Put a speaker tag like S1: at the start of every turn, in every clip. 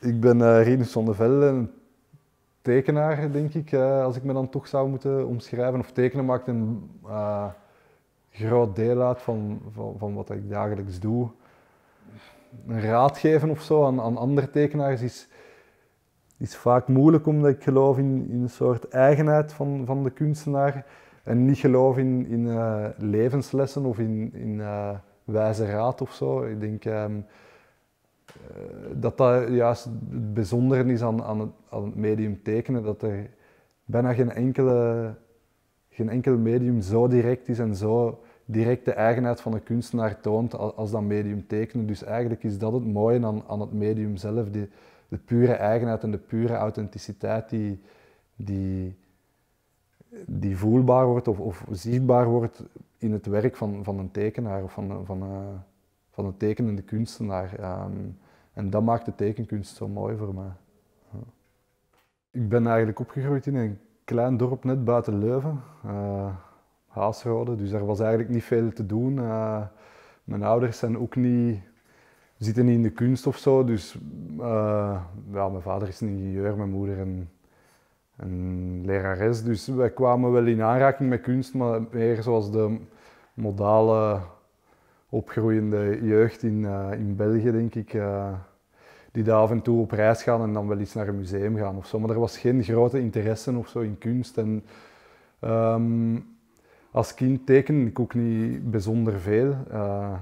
S1: Ik ben uh, van der Velde, een tekenaar, denk ik, eh, als ik me dan toch zou moeten omschrijven. Of tekenen maakt een eh, groot deel uit van, van, van, wat ik dagelijks doe. Een raad geven of zo aan, aan andere tekenaars is, is vaak moeilijk, omdat ik geloof in, in een soort eigenheid van, van de kunstenaar. En niet geloof in, in levenslessen of in, in wijze raad of zo. Ik denk... Ehm, eh, dat dat juist het bijzondere is aan, aan, het, aan het medium tekenen, dat er bijna geen, enkele, geen enkel medium zo direct is en zo direct de eigenheid van de kunstenaar toont als dat medium tekenen. Dus eigenlijk is dat het mooie aan, aan het medium zelf, die, de pure eigenheid en de pure authenticiteit die, die, die voelbaar wordt of, of zichtbaar wordt in het werk van, van een tekenaar of van, van, van, eh, van een tekenende kunstenaar. Ehm, en dat maakt de tekenkunst zo mooi voor mij. Ik ben eigenlijk opgegroeid in een klein dorp net buiten Leuven, eh, Haasrode, dus er was eigenlijk niet veel te doen. Eh, mijn ouders zijn ook niet, zitten niet in de kunst of zo, dus eh, mijn vader is een ingenieur, mijn moeder een, een lerares, dus wij kwamen wel in aanraking met kunst, maar meer zoals de modale opgroeiende jeugd in, in België, denk ik die daar af en toe op reis gaan en dan wel eens naar een museum gaan of zo. Maar er was geen grote interesse of zo in kunst. En, ehm, als kind teken ik ook niet bijzonder veel. Eh,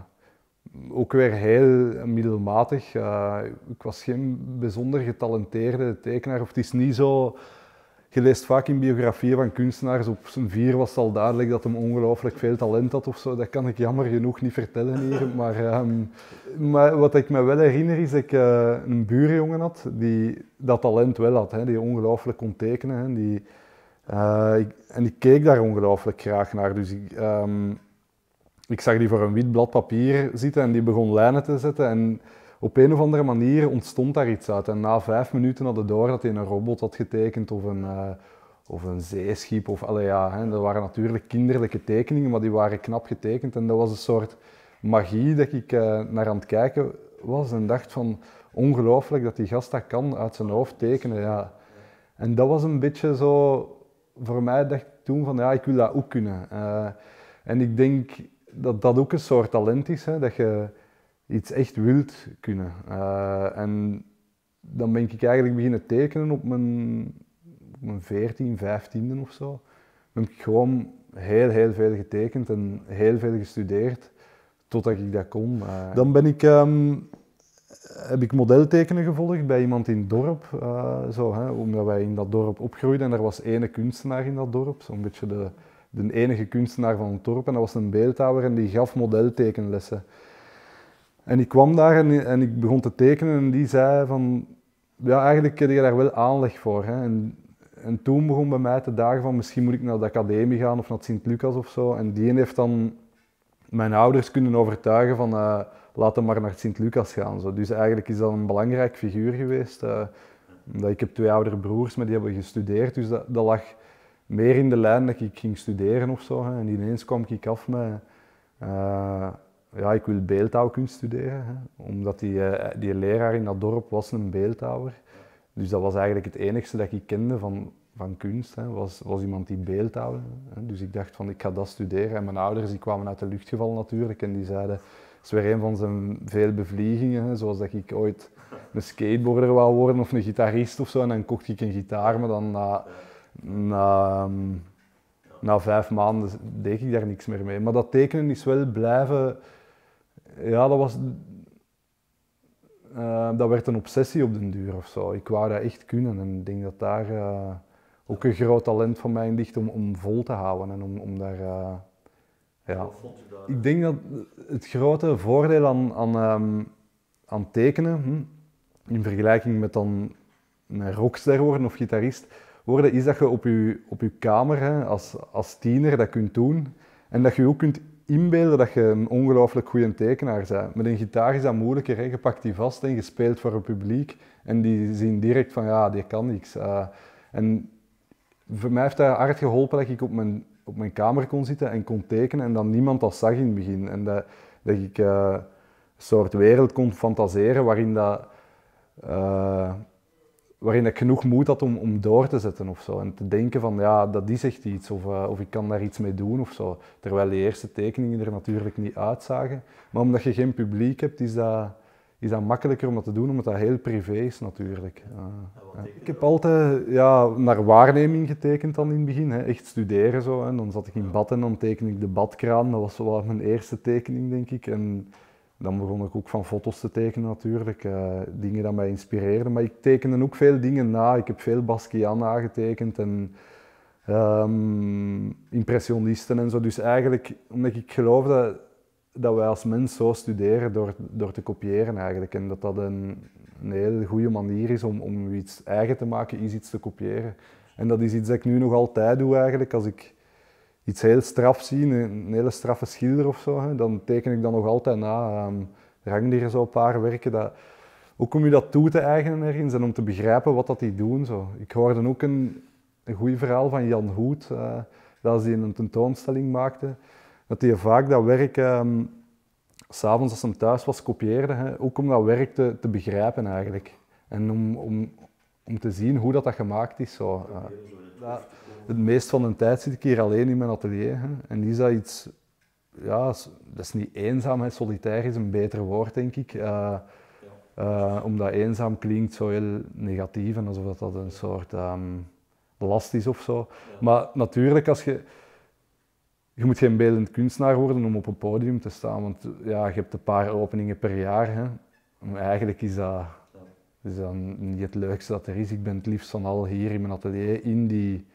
S1: ook weer heel middelmatig. Eh, ik was geen bijzonder getalenteerde tekenaar. Of het is niet zo je leest vaak in biografieën van kunstenaars, op zijn vier was het al duidelijk dat hij ongelooflijk veel talent had of zo. Dat kan ik jammer genoeg niet vertellen hier. Maar, ehm, maar wat ik me wel herinner is dat ik eh, een buurjongen had die dat talent wel had. Hè, die ongelooflijk kon tekenen. Hè, die, eh, ik, en ik keek daar ongelooflijk graag naar. Dus ik, ehm, ik zag die voor een wit blad papier zitten en die begon lijnen te zetten. En op een of andere manier ontstond daar iets uit. En na vijf minuten hadden door dat hij een robot had getekend of een, uh, of een zeeschip. Of, ja, hè. Dat waren natuurlijk kinderlijke tekeningen, maar die waren knap getekend. En dat was een soort magie dat ik eh, naar aan het kijken was en dacht van ongelooflijk dat die gast dat kan uit zijn hoofd tekenen. Ja. En dat was een beetje zo, voor mij dacht ik toen van ja, ik wil dat ook kunnen. Eh. en ik denk dat dat ook een soort talent is, hè, dat je iets echt wild kunnen. Eh, en dan ben ik eigenlijk beginnen tekenen op mijn, mijn 14, 15e of zo. Dan heb ik gewoon heel, heel veel getekend en heel veel gestudeerd totdat ik dat kon. Eh, dan ben ik, ehm, heb ik modeltekenen gevolgd bij iemand in het dorp. Eh, zo, hè, omdat wij in dat dorp opgroeiden en er was ene kunstenaar in dat dorp. Zo'n beetje de, de enige kunstenaar van het dorp. En dat was een beeldhouwer en die gaf modeltekenlessen. En ik kwam daar en, en ik begon te tekenen en die zei van, ja eigenlijk heb je daar wel aanleg voor. Hè? En, en toen begon bij mij te dagen van, misschien moet ik naar de academie gaan of naar Sint-Lucas of zo. En die heeft dan mijn ouders kunnen overtuigen van, uh, laat hem maar naar Sint-Lucas gaan. Zo. Dus eigenlijk is dat een belangrijk figuur geweest. Eh, dat ik heb twee oudere broers, maar die hebben gestudeerd, dus dat, dat lag meer in de lijn dat ik ging studeren of zo. En ineens kwam ik af met... Eh, ja, ik wil beeldhouwkunst studeren, omdat die, eh, die leraar in dat dorp was een beeldhouwer. Dus dat was eigenlijk het enigste dat ik kende van, van kunst, hè, was, was iemand die beeldhouwde. Hè. Dus ik dacht van, ik ga dat studeren. En mijn ouders die kwamen uit de lucht gevallen natuurlijk en die zeiden, het is weer een van zijn veel bevliegingen, hè, zoals dat ik ooit een skateboarder wou worden of een gitarist of zo. En dan kocht ik een gitaar, maar dan na, na, na vijf maanden deed ik daar niks meer mee. Maar dat tekenen is wel blijven ja, dat was. Eh, dat werd een obsessie op den duur of zo. Ik wou dat echt kunnen en ik denk dat daar eh, ook een groot talent van mij in ligt om, om vol te houden en om, om daar. Eh, ja. Ik denk dat het grote voordeel aan, aan, ehm, aan tekenen, hm, in vergelijking met dan een rockster worden of gitarist worden, is dat je op je, op je kamer hè, als, als tiener dat kunt doen en dat je ook kunt inbeelden dat je een ongelooflijk goede tekenaar bent. Met een gitaar is dat moeilijker. Hè? Je pakt die vast en je speelt voor het publiek. En die zien direct van, ja, die kan niks. Eh, en voor mij heeft dat hard geholpen dat ik op mijn, op mijn kamer kon zitten en kon tekenen. En dan niemand dat zag in het begin. En dat, dat ik eh, een soort wereld kon fantaseren waarin dat... Eh, waarin ik genoeg moed had om, om door te zetten of zo. En te denken van, ja, dat is echt iets, of, eh, of ik kan daar iets mee doen of zo. Terwijl die eerste tekeningen er natuurlijk niet uitzagen. Maar omdat je geen publiek hebt, is dat, is dat makkelijker om dat te doen, omdat dat heel privé is natuurlijk. Eh, ik heb altijd ja, naar waarneming getekend dan in het begin, hè. echt studeren zo. En dan zat ik in bad en dan teken ik de badkraan. Dat was wel mijn eerste tekening, denk ik. En dan begon ik ook van foto's te tekenen natuurlijk, eh, dingen die mij inspireerden. Maar ik tekende ook veel dingen na. Ik heb veel Basquiat nagetekend en ehm, impressionisten en zo. Dus eigenlijk, omdat ik geloof dat wij als mens zo studeren door, door te kopiëren eigenlijk. En dat dat een, een hele goede manier is om, om iets eigen te maken, is iets te kopiëren. En dat is iets dat ik nu nog altijd doe eigenlijk. Als ik iets heel straf zien, een, hele straffe schilder of zo, dan teken ik dan nog altijd na. Um, ehm, Rangdieren zo een paar werken. Dat, hoe kom je dat toe te eigenen ergens en om te begrijpen wat dat die doen? Zo. Ik hoorde ook een, een goed verhaal van Jan Hoed, eh, dat als hij een tentoonstelling maakte, dat hij vaak dat werk, um, s'avonds als hij thuis was, kopieerde. Hè, ook om dat werk te, te begrijpen eigenlijk. En om, om, om te zien hoe dat, dat gemaakt is. Zo het meest van de tijd zit ik hier alleen in mijn atelier. Hè. En is dat iets, ja, dat is niet eenzaam, solitair is een beter woord, denk ik. Eh, eh, omdat eenzaam klinkt zo heel negatief en alsof dat, een soort ehm, last is of zo. Maar natuurlijk, als je, je moet geen beeldend kunstenaar worden om op een podium te staan, want ja, je hebt een paar openingen per jaar. Hè. Maar eigenlijk is dat, is dat niet het leukste dat er is. Ik ben het liefst van al hier in mijn atelier, in die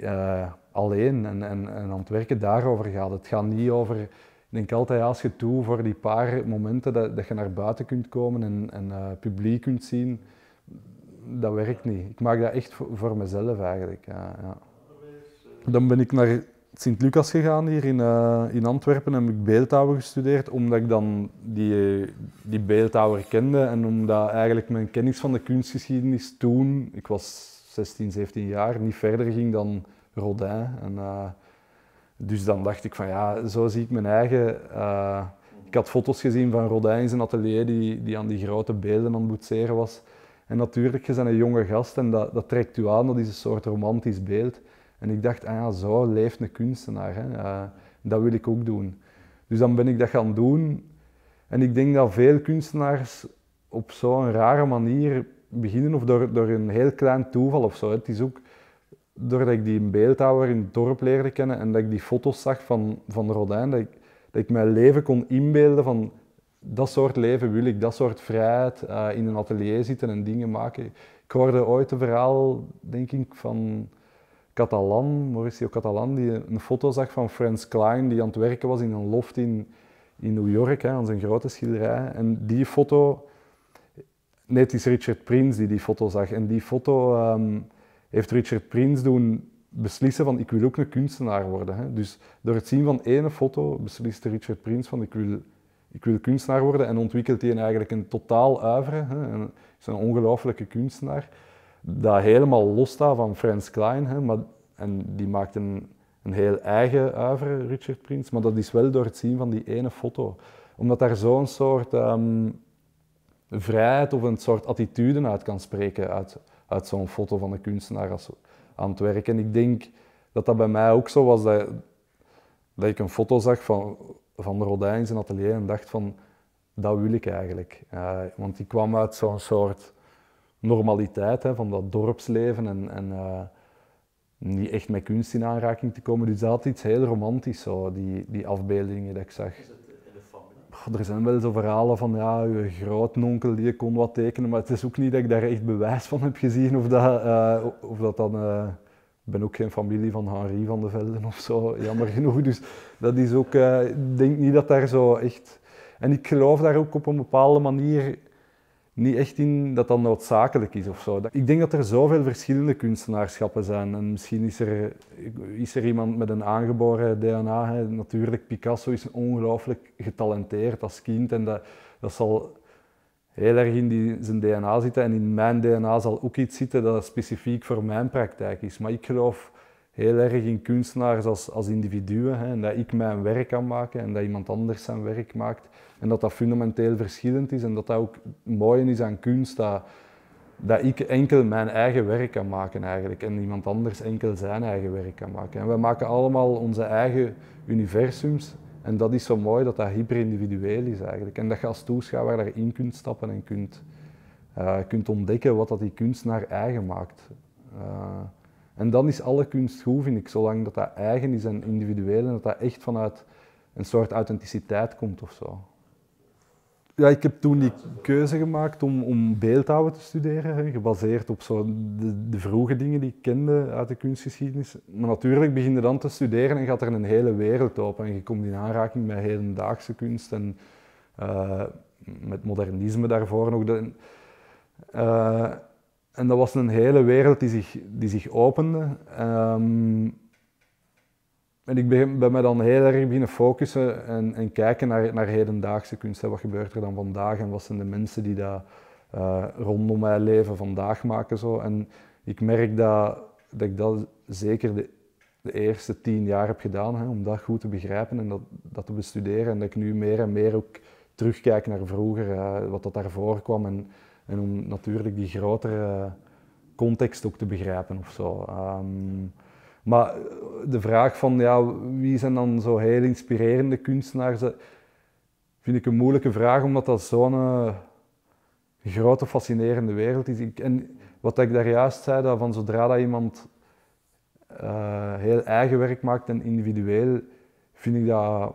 S1: eh, alleen en, en, en aan het werken daarover gaat. Het gaat niet over, ik denk altijd als je toe voor die paar momenten dat, dat je naar buiten kunt komen en, en eh, publiek kunt zien, dat werkt niet. Ik maak dat echt voor, mezelf eigenlijk. Ja, ja. Dan ben ik naar Sint-Lucas gegaan hier in, eh, in Antwerpen en heb ik beeldhouwer gestudeerd, omdat ik dan die, die beeldhouwer kende en omdat eigenlijk mijn kennis van de kunstgeschiedenis toen, ik was 16, 17 jaar niet verder ging dan Rodin. En, eh, dus dan dacht ik van ja, zo zie ik mijn eigen. Eh, ik had foto's gezien van Rodin in zijn atelier die, die aan die grote beelden aan het boetseren was. En natuurlijk, je bent een jonge gast en dat, dat trekt u aan, dat is een soort romantisch beeld. En ik dacht, ah ja, zo leeft een kunstenaar. Hè. Eh, dat wil ik ook doen. Dus dan ben ik dat gaan doen. En ik denk dat veel kunstenaars op zo'n rare manier beginnen of door, door een heel klein toeval of zo. Het is ook doordat ik die beeldhouwer in het dorp leerde kennen en dat ik die foto's zag van, van de Rodijn, dat ik, dat ik mijn leven kon inbeelden van dat soort leven wil ik, dat soort vrijheid, eh, in een atelier zitten en dingen maken. Ik hoorde ooit een verhaal, denk ik, van Catalan, Mauricio Catalan, die een foto zag van Frans Klein, die aan het werken was in een loft in, in New York, hè, aan zijn grote schilderij. En die foto Nee, het is Richard Prins die die foto zag. En die foto ehm, heeft Richard Prins doen beslissen van ik wil ook een kunstenaar worden. Hè. Dus door het zien van ene foto besliste Richard Prins van ik wil, ik wil kunstenaar worden en ontwikkelt hij eigenlijk een totaal uivre. Hij is een ongelofelijke kunstenaar. Dat helemaal los staat van Frans Klein. Hè. Maar, en die maakt een, een heel eigen uivere, Richard Prins. Maar dat is wel door het zien van die ene foto. Omdat daar zo'n soort... Ehm, vrijheid of een soort attitude uit kan spreken uit, uit zo'n foto van de kunstenaar als, aan het werk. En ik denk dat dat bij mij ook zo was, dat, dat ik een foto zag van, van Rodin in zijn atelier en dacht van, dat wil ik eigenlijk. want die kwam uit zo'n soort normaliteit hè, van dat dorpsleven en, en eh, niet echt met kunst in aanraking te komen. Dus dat had iets heel romantisch, zo, die, die afbeeldingen die ik zag er zijn wel zo verhalen van ja, je grootnonkel die kon wat tekenen, maar het is ook niet dat ik daar echt bewijs van heb gezien of dat, eh, of dat dan... Uh, ik ben ook geen familie van Henri van de Velden of zo, jammer genoeg. Dus dat is ook, eh, ik denk niet dat daar zo echt... En ik geloof daar ook op een bepaalde manier niet echt in dat dat noodzakelijk is of zo. Ik denk dat er zoveel verschillende kunstenaarschappen zijn. En misschien is er, is er iemand met een aangeboren DNA. Hè. Natuurlijk, Picasso is ongelooflijk getalenteerd als kind. En dat, dat zal heel erg in zijn DNA zitten. En in mijn DNA zal ook iets zitten dat specifiek voor mijn praktijk is. Maar ik geloof heel erg in kunstenaars als, als individuen. Hè. En dat ik mijn werk kan maken en dat iemand anders zijn werk maakt. En dat dat fundamenteel verschillend is en dat dat ook mooi is aan kunst, dat, dat ik enkel mijn eigen werk kan maken eigenlijk en iemand anders enkel zijn eigen werk kan maken. En we maken allemaal onze eigen universums en dat is zo mooi dat dat hyper individueel is eigenlijk. En dat je als toeschouwer daarin kunt stappen en kunt, eh, kunt ontdekken wat dat die kunst naar eigen maakt. Eh, en dan is alle kunst goed, vind ik, zolang dat dat eigen is en individueel en dat dat echt vanuit een soort authenticiteit komt ofzo ja, ik heb toen die keuze gemaakt om, om beeldhouden te studeren, gebaseerd op zo de, vroege dingen die ik kende uit de kunstgeschiedenis. Maar natuurlijk begin je dan te studeren en gaat er een hele wereld open en je komt in aanraking met hedendaagse kunst en eh, met modernisme daarvoor nog. De, eh, en dat was een hele wereld die zich, die zich opende. Um, en ik ben, ben me dan heel erg beginnen focussen en, en kijken naar, naar hedendaagse kunst. Wat gebeurt er dan vandaag en wat zijn de mensen die dat eh, rondom mijn leven vandaag maken? Zo. En ik merk dat, dat ik dat zeker de, de eerste tien jaar heb gedaan, hè, om dat goed te begrijpen en dat, dat te bestuderen. En dat ik nu meer en meer ook terugkijk naar vroeger, wat dat daarvoor kwam. En, en om natuurlijk die grotere eh, context ook te begrijpen of zo. Ehm, maar eh, de vraag van ja, wie zijn dan zo heel inspirerende kunstenaars, vind ik een moeilijke vraag, omdat dat zo'n eh, grote, fascinerende wereld is. en wat ik daar juist zei, dat van zodra dat iemand eh, heel eigen werk maakt en individueel, vind ik dat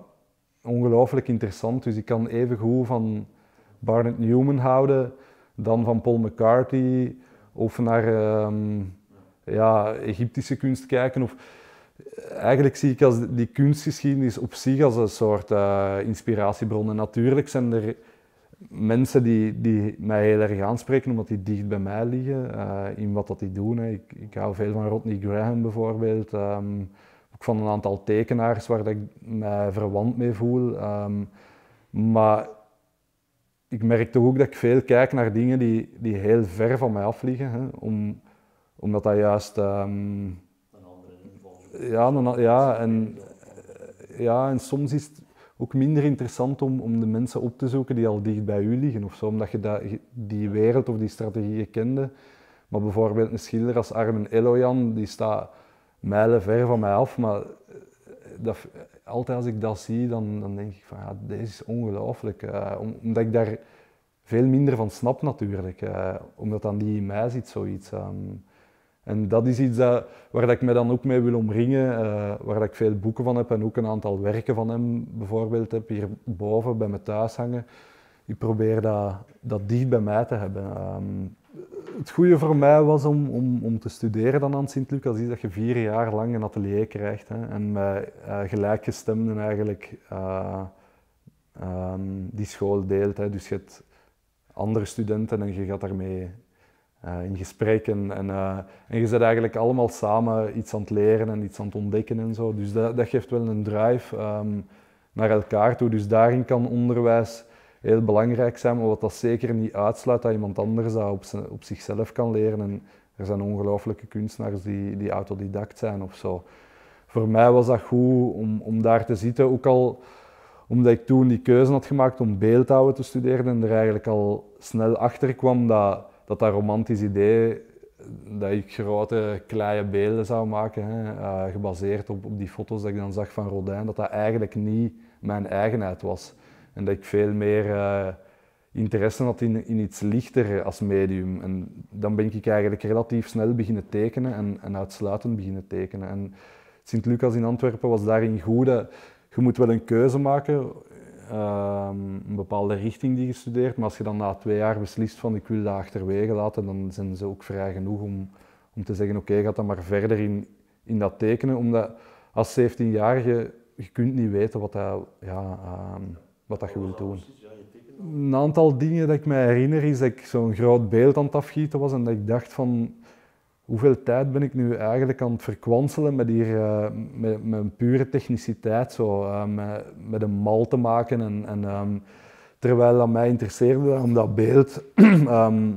S1: ongelooflijk interessant. Dus ik kan even goed van Barnett Newman houden dan van Paul McCartney of naar. Ehm, ja, Egyptische kunst kijken. Of, eigenlijk zie ik als die kunstgeschiedenis op zich als een soort uh, inspiratiebron. natuurlijk zijn er mensen die, die mij heel erg aanspreken, omdat die dicht bij mij liggen eh, in wat dat die doen. Hè. Ik, ik hou veel van Rodney Graham bijvoorbeeld. Ehm, ook van een aantal tekenaars waar dat ik mij verwant mee voel. Ehm. maar ik merk toch ook dat ik veel kijk naar dingen die, die heel ver van mij af liggen. Hè, om, omdat dat juist... Ehm, een andere ja, ja, en, ja, en soms is het ook minder interessant om, om de mensen op te zoeken die al dicht bij u liggen of omdat je die wereld of die strategieën kende. Maar bijvoorbeeld een schilder als Armin Eloyan, die staat mijlen ver van mij af, maar eh, dat, altijd als ik dat zie, dan, dan denk ik van, ja, deze is ongelooflijk. Eh, omdat ik daar veel minder van snap natuurlijk, eh, omdat dan die in mij zit zoiets. Ehm. En dat is iets dat, waar dat ik me dan ook mee wil omringen, eh, waar dat ik veel boeken van heb en ook een aantal werken van hem bijvoorbeeld heb hierboven bij me thuis hangen. Ik probeer dat, dat dicht bij mij te hebben. Ehm, het goede voor mij was om, om, om te studeren dan aan Sint-Lucas, is dat je vier jaar lang een atelier krijgt hè, en met eh, gelijkgestemden eigenlijk eh, ehm, die school deelt. Hè. Dus je hebt andere studenten en je gaat daarmee eh, in gesprek. En, eh, en, je zit eigenlijk allemaal samen iets aan het leren en iets aan het ontdekken en zo. Dus dat, dat geeft wel een drive ehm, naar elkaar toe. Dus daarin kan onderwijs heel belangrijk zijn, maar wat dat zeker niet uitsluit dat iemand anders dat op, op zichzelf kan leren. En er zijn ongelooflijke kunstenaars die, die autodidact zijn of zo. Voor mij was dat goed om, om daar te zitten, ook al omdat ik toen die keuze had gemaakt om beeldhouden te studeren en er eigenlijk al snel achter kwam dat dat, dat romantisch idee dat ik grote kleine beelden zou maken, hè, eh, gebaseerd op, op die foto's dat ik dan zag van Rodin, dat dat eigenlijk niet mijn eigenheid was. En dat ik veel meer eh, interesse had in, in iets lichter als medium. En dan ben ik eigenlijk relatief snel beginnen tekenen en, en uitsluitend beginnen tekenen. En Sint-Lucas in Antwerpen was daarin goed. Dat, je moet wel een keuze maken Ehm, een bepaalde richting die je studeert, maar als je dan na twee jaar beslist van ik wil dat achterwege laten, dan zijn ze ook vrij genoeg om, om te zeggen oké, okay, ga dan maar verder in, in dat tekenen. Omdat als 17-jarige, je kunt niet weten wat dat, ja, ehm, wat dat je wilt doen. Een aantal dingen dat ik me herinner is dat ik zo'n groot beeld aan het afgieten was en dat ik dacht van hoeveel tijd ben ik nu eigenlijk aan het verkwanselen met, hier, eh, met, pure techniciteit, zo, eh, met, met, een mal te maken. En, en ehm, terwijl dat mij interesseerde om dat beeld ehm,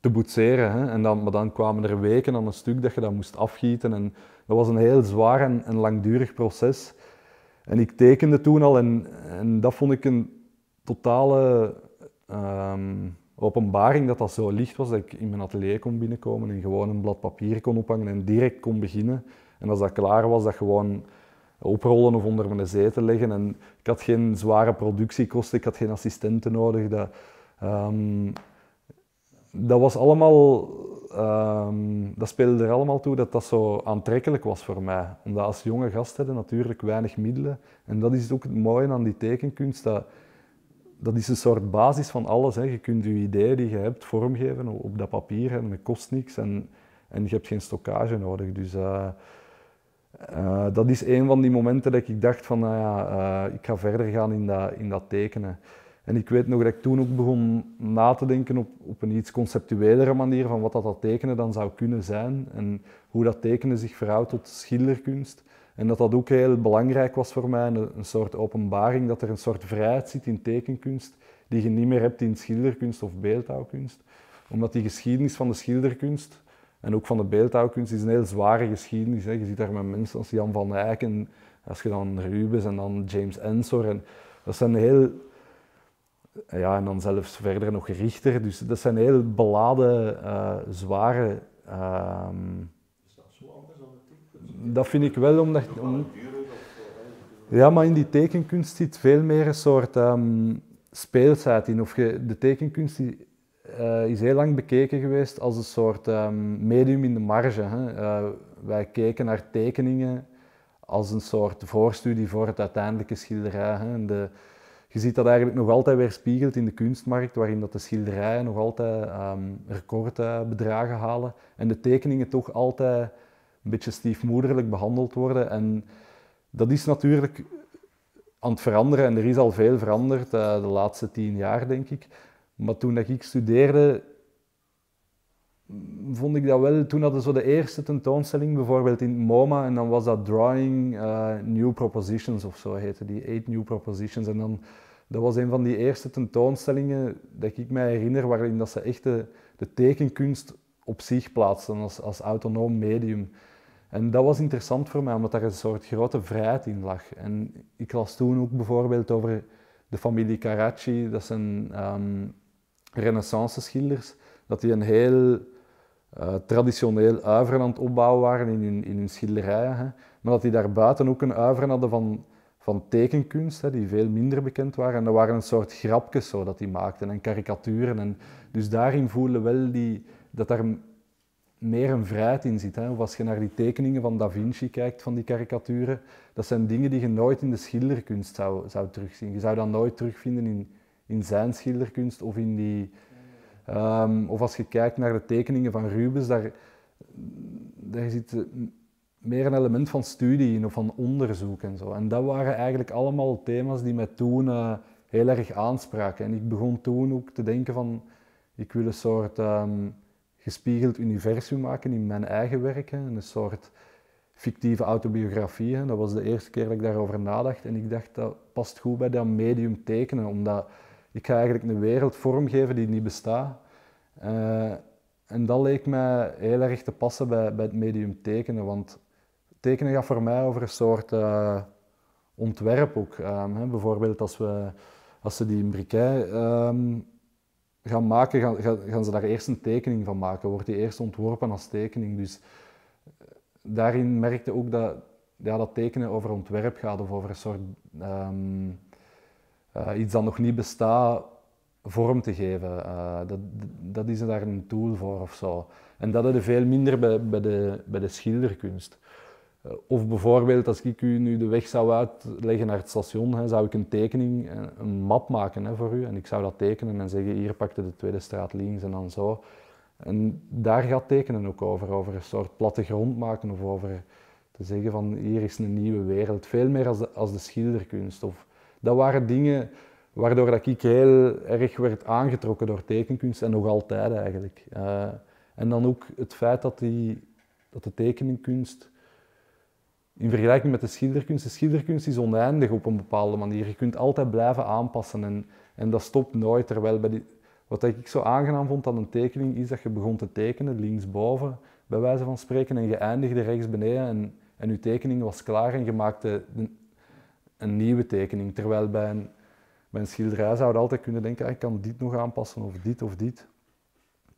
S1: te boetseren. Hè. En dan, maar dan kwamen er weken aan een stuk dat je dat moest afgieten. En dat was een heel zwaar en, langdurig proces. En ik tekende toen al en, en dat vond ik een totale... Ehm, openbaring dat dat zo licht was dat ik in mijn atelier kon binnenkomen en gewoon een blad papier kon ophangen en direct kon beginnen. En als dat klaar was, dat gewoon oprollen of onder mijn zetel leggen. En ik had geen zware productiekosten, ik had geen assistenten nodig. Dat, ehm, dat was allemaal, ehm, dat speelde er allemaal toe dat dat zo aantrekkelijk was voor mij. Omdat als jonge gast hadden natuurlijk weinig middelen. En dat is ook het mooie aan die tekenkunst, dat dat is een soort basis van alles. Hè. Je kunt je ideeën die je hebt vormgeven op dat papier en dat kost niks en, en je hebt geen stockage nodig. Dus eh, eh, dat is een van die momenten dat ik dacht van, nou ja, eh, ik ga verder gaan in dat, in dat tekenen. En ik weet nog dat ik toen ook begon na te denken op, op een iets conceptuelere manier van wat dat, dat tekenen dan zou kunnen zijn en hoe dat tekenen zich verhoudt tot schilderkunst. En dat dat ook heel belangrijk was voor mij, een, een, soort openbaring, dat er een soort vrijheid zit in tekenkunst die je niet meer hebt in schilderkunst of beeldhouwkunst. Omdat die geschiedenis van de schilderkunst en ook van de beeldhouwkunst is een heel zware geschiedenis. Je ziet daar met mensen als Jan van Eyck en als je dan Rubens en dan James Ensor. En dat zijn heel... Ja, en dan zelfs verder nog Richter. Dus dat zijn heel beladen, uh, zware... Uh, dat vind ik wel omdat... ja, maar in die tekenkunst zit veel meer een soort um, ehm, speelsheid in. Of de tekenkunst eh, is heel lang bekeken geweest als een soort ehm, medium in de marge. Hè. Eh, wij keken naar tekeningen als een soort voorstudie voor het uiteindelijke schilderij. En de, je ziet dat eigenlijk nog altijd weerspiegeld in de kunstmarkt, waarin dat de schilderijen nog altijd um, ehm, recordbedragen eh, halen en de tekeningen toch altijd een beetje stiefmoederlijk behandeld worden. En dat is natuurlijk aan het veranderen en er is al veel veranderd eh, de laatste tien jaar, denk ik. Maar toen dat ik studeerde, vond ik dat wel. Toen hadden ze zo de eerste tentoonstelling bijvoorbeeld in MoMA en dan was dat Drawing eh, New Propositions of zo heette die, Eight New Propositions. En dan, dat was een van die eerste tentoonstellingen dat ik me herinner waarin dat ze echt de, tekenkunst op zich plaatsten als, als autonoom medium. En dat was interessant voor mij, omdat daar een soort grote vrijheid in lag. En ik las toen ook bijvoorbeeld over de familie Caracci, dat zijn um, ehm, renaissance schilders, dat die een heel eh, traditioneel uiveren aan het opbouwen waren in hun, in hun schilderijen. Hè. Maar dat die daarbuiten ook een uiveren hadden van, van tekenkunst, hè, die veel minder bekend waren. En dat waren een soort grapjes zo dat die maakten en karikaturen. En dus daarin voelde wel die, dat daar meer een vrijheid in zit. Hè. Of als je naar die tekeningen van Da Vinci kijkt, van die karikaturen, dat zijn dingen die je nooit in de schilderkunst zou, zou terugzien. Je zou dat nooit terugvinden in, in zijn schilderkunst of in die... Ehm, of als je kijkt naar de tekeningen van Rubens, daar, daar zit meer een element van studie in of van onderzoek en zo. En dat waren eigenlijk allemaal thema's die mij toen eh, heel erg aanspraken. En ik begon toen ook te denken van, ik wil een soort... Ehm, gespiegeld universum maken in mijn eigen werken, een soort fictieve autobiografie. Dat was de eerste keer dat ik daarover nadacht en ik dacht dat past goed bij dat medium tekenen, omdat ik ga eigenlijk een wereld vormgeven die niet bestaat. Eh, en dat leek mij heel erg te passen bij, bij het medium tekenen, want tekenen gaat voor mij over een soort eh, ontwerp ook. Ehm, hè. Bijvoorbeeld als, we, als ze die in briquet ehm, gaan maken, gaan, gaan, ze daar eerst een tekening van maken. Wordt die eerst ontworpen als tekening. Dus eh, daarin merkte ook dat ja, dat tekenen over ontwerp gaat of over een soort ehm, eh, iets dat nog niet bestaat vorm te geven. Eh, dat, dat is daar een tool voor of zo. En dat hadden veel minder bij, bij, de, bij de schilderkunst. Eh, of bijvoorbeeld, als ik u nu de weg zou uitleggen naar het station, hè, zou ik een tekening, eh, een map maken hè, voor u. En ik zou dat tekenen en zeggen, hier pakte de tweede straat links en dan zo. En daar gaat tekenen ook over, over een soort platte grond maken of over te zeggen van hier is een nieuwe wereld. Veel meer als de, als de schilderkunst. Of, dat waren dingen waardoor dat ik heel erg werd aangetrokken door tekenkunst en nog altijd eigenlijk. Eh, en dan ook het feit dat, die, dat de tekenkunst in vergelijking met de schilderkunst, de schilderkunst is oneindig op een bepaalde manier. Je kunt altijd blijven aanpassen en, en dat stopt nooit. Terwijl bij wat ik zo aangenaam vond aan een tekening is dat je begon te tekenen linksboven, bij wijze van spreken, en je eindigde rechts beneden en, en je tekening was klaar en je maakte een, een nieuwe tekening. Terwijl bij een, bij een schilderij zou je altijd kunnen denken, ah, ik kan dit nog aanpassen of dit of dit.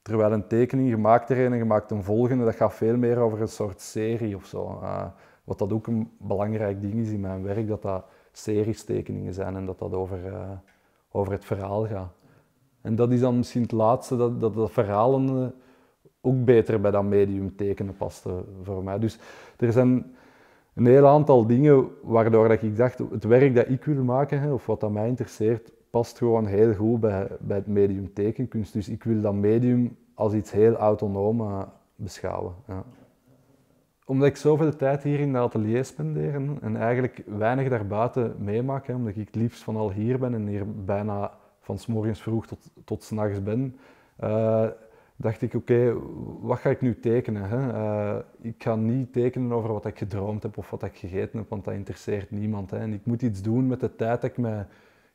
S1: Terwijl een tekening, je maakt er een en je maakt een volgende, dat gaat veel meer over een soort serie of zo. Ah, wat dat ook een belangrijk ding is in mijn werk, dat dat serie tekeningen zijn en dat dat over, eh, over het verhaal gaat. En dat is dan misschien het laatste, dat dat, verhalen eh, ook beter bij dat medium tekenen paste voor mij. Dus er zijn een heel aantal dingen waardoor dat ik dacht, het werk dat ik wil maken, hè, of wat dat mij interesseert, past gewoon heel goed bij, bij het medium tekenkunst. Dus ik wil dat medium als iets heel autonoom eh, beschouwen. Ja omdat ik zoveel tijd hier in de atelier spenderen en eigenlijk weinig daarbuiten meemaak, hè, omdat ik het liefst van al hier ben en hier bijna van s morgens vroeg tot, tot ben, eh, dacht ik, oké, wat ga ik nu tekenen? Hè? Eh, ik ga niet tekenen over wat ik gedroomd heb of wat ik gegeten heb, want dat interesseert niemand. Hè. En ik moet iets doen met de tijd dat ik me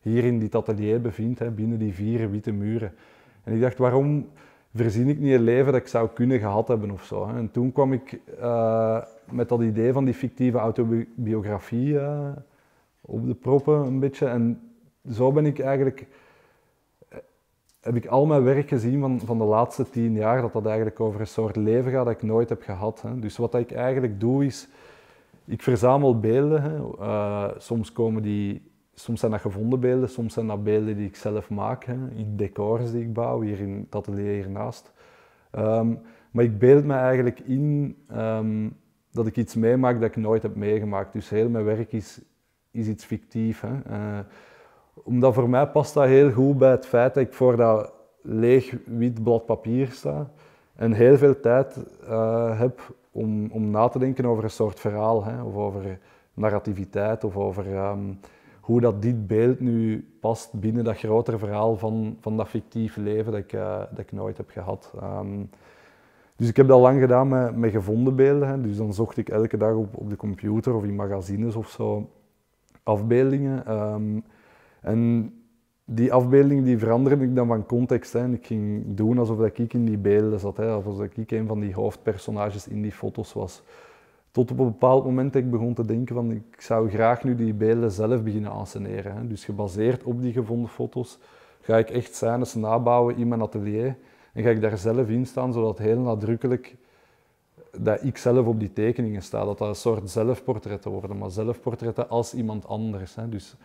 S1: hier in dit atelier bevind, hè, binnen die vier witte muren. En ik dacht, waarom verzin ik niet een leven dat ik zou kunnen gehad hebben of zo. Hè. En toen kwam ik eh, met dat idee van die fictieve autobiografie eh, op de proppen een beetje. En zo ben ik eigenlijk, eh, heb ik al mijn werk gezien van, van de laatste tien jaar, dat dat eigenlijk over een soort leven gaat dat ik nooit heb gehad. Hè. Dus wat ik eigenlijk doe is, ik verzamel beelden. Hè. soms komen die soms zijn dat gevonden beelden, soms zijn dat beelden die ik zelf maak, hè, in decors die ik bouw, hier in het atelier hiernaast. Um, maar ik beeld me eigenlijk in ehm, dat ik iets meemaak dat ik nooit heb meegemaakt. Dus heel mijn werk is, is iets fictief. Hè. Uh, omdat voor mij past dat heel goed bij het feit dat ik voor dat leeg wit blad papier sta en heel veel tijd eh, heb om, om na te denken over een soort verhaal hè, of over narrativiteit of over ehm, hoe dat dit beeld nu past binnen dat grotere verhaal van, van dat fictieve leven dat ik, eh, dat ik nooit heb gehad. Ehm, dus ik heb dat lang gedaan met, met gevonden beelden. Hè. Dus dan zocht ik elke dag op, op de computer of in magazines of zo afbeeldingen. Ehm, en die afbeeldingen die veranderde ik dan van context. ik ging doen alsof dat ik in die beelden zat, hè. alsof ik een van die hoofdpersonages in die foto's was. Tot op een bepaald moment dat ik begon te denken van ik zou graag nu die beelden zelf beginnen anseneren. Dus gebaseerd op die gevonden foto's ga ik echt scènes nabouwen in mijn atelier en ga ik daar zelf in staan zodat heel nadrukkelijk dat ik zelf op die tekeningen sta. Dat dat een soort zelfportretten worden, maar zelfportretten als iemand anders. Hè. Dus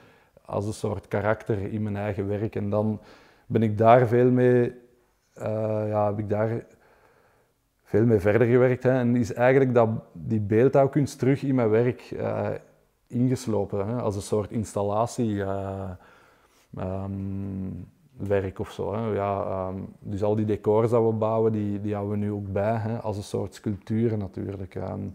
S1: als een soort karakter in mijn eigen werk. En dan ben ik daar veel mee, eh, ja, heb ik daar veel mee verder gewerkt. Hè, en is eigenlijk dat, die beeldhouwkunst terug in mijn werk eh, ingeslopen. Hè, als een soort installatiewerk eh, ehm, uh, of zo. Hè. Ja, ehm, dus al die decors dat we bouwen, die, die houden we nu ook bij. Hè, als een soort sculpturen natuurlijk. Um,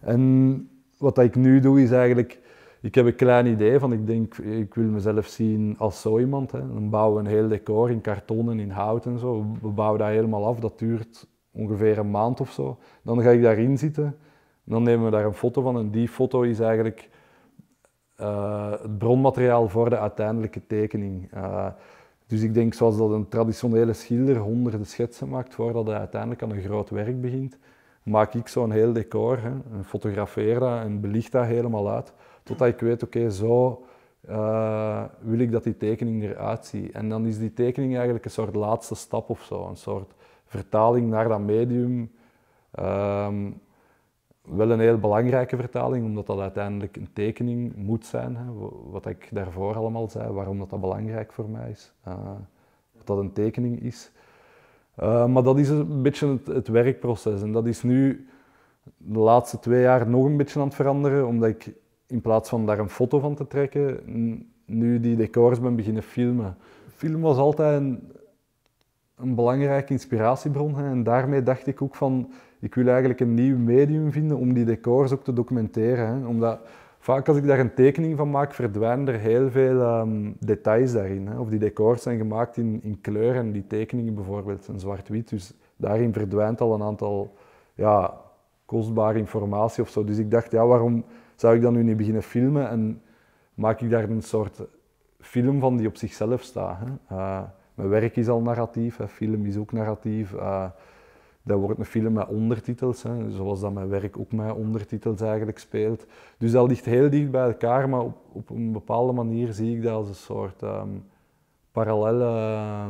S1: en wat ik nu doe is eigenlijk ik heb een klein idee van, ik denk, ik wil mezelf zien als zo iemand. Hè. Dan bouwen we een heel decor in karton en in hout en zo. We bouwen dat helemaal af, dat duurt ongeveer een maand of zo. Dan ga ik daarin zitten dan nemen we daar een foto van. En die foto is eigenlijk eh, het bronmateriaal voor de uiteindelijke tekening. Eh, dus ik denk zoals dat een traditionele schilder honderden schetsen maakt voordat hij uiteindelijk aan een groot werk begint, maak ik zo'n heel decor en fotografeer dat en belicht dat helemaal uit. Totdat ik weet, oké, zo eh, wil ik dat die tekening eruit ziet. En dan is die tekening eigenlijk een soort laatste stap of zo, een soort vertaling naar dat medium um, wel een heel belangrijke vertaling, omdat dat uiteindelijk een tekening moet zijn. Hè, wat ik daarvoor allemaal zei, waarom dat, dat belangrijk voor mij is. Eh, dat dat een tekening is. Eh, maar dat is een beetje het, werkproces. En dat is nu de laatste twee jaar nog een beetje aan het veranderen, omdat ik in plaats van daar een foto van te trekken, nu die decors ben beginnen filmen. Film was altijd een, een belangrijke inspiratiebron. Hè. En daarmee dacht ik ook van, ik wil eigenlijk een nieuw medium vinden om die decors ook te documenteren. Hè. Omdat vaak als ik daar een tekening van maak, verdwijnen er heel veel ehm, details daarin. Hè. Of die decors zijn gemaakt in, in kleur en die tekeningen bijvoorbeeld zijn zwart-wit. Dus daarin verdwijnt al een aantal ja, kostbare informatie of zo. Dus ik dacht, ja, waarom zou ik dan nu niet beginnen filmen en maak ik daar een soort film van die op zichzelf staat. Hè? Eh, mijn werk is al narratief, hè. film is ook narratief. Uh, dat wordt een film met ondertitels, hè. zoals dat mijn werk ook met ondertitels eigenlijk speelt. Dus dat ligt heel dicht bij elkaar, maar op, op een bepaalde manier zie ik dat als een soort um, parallel, eh,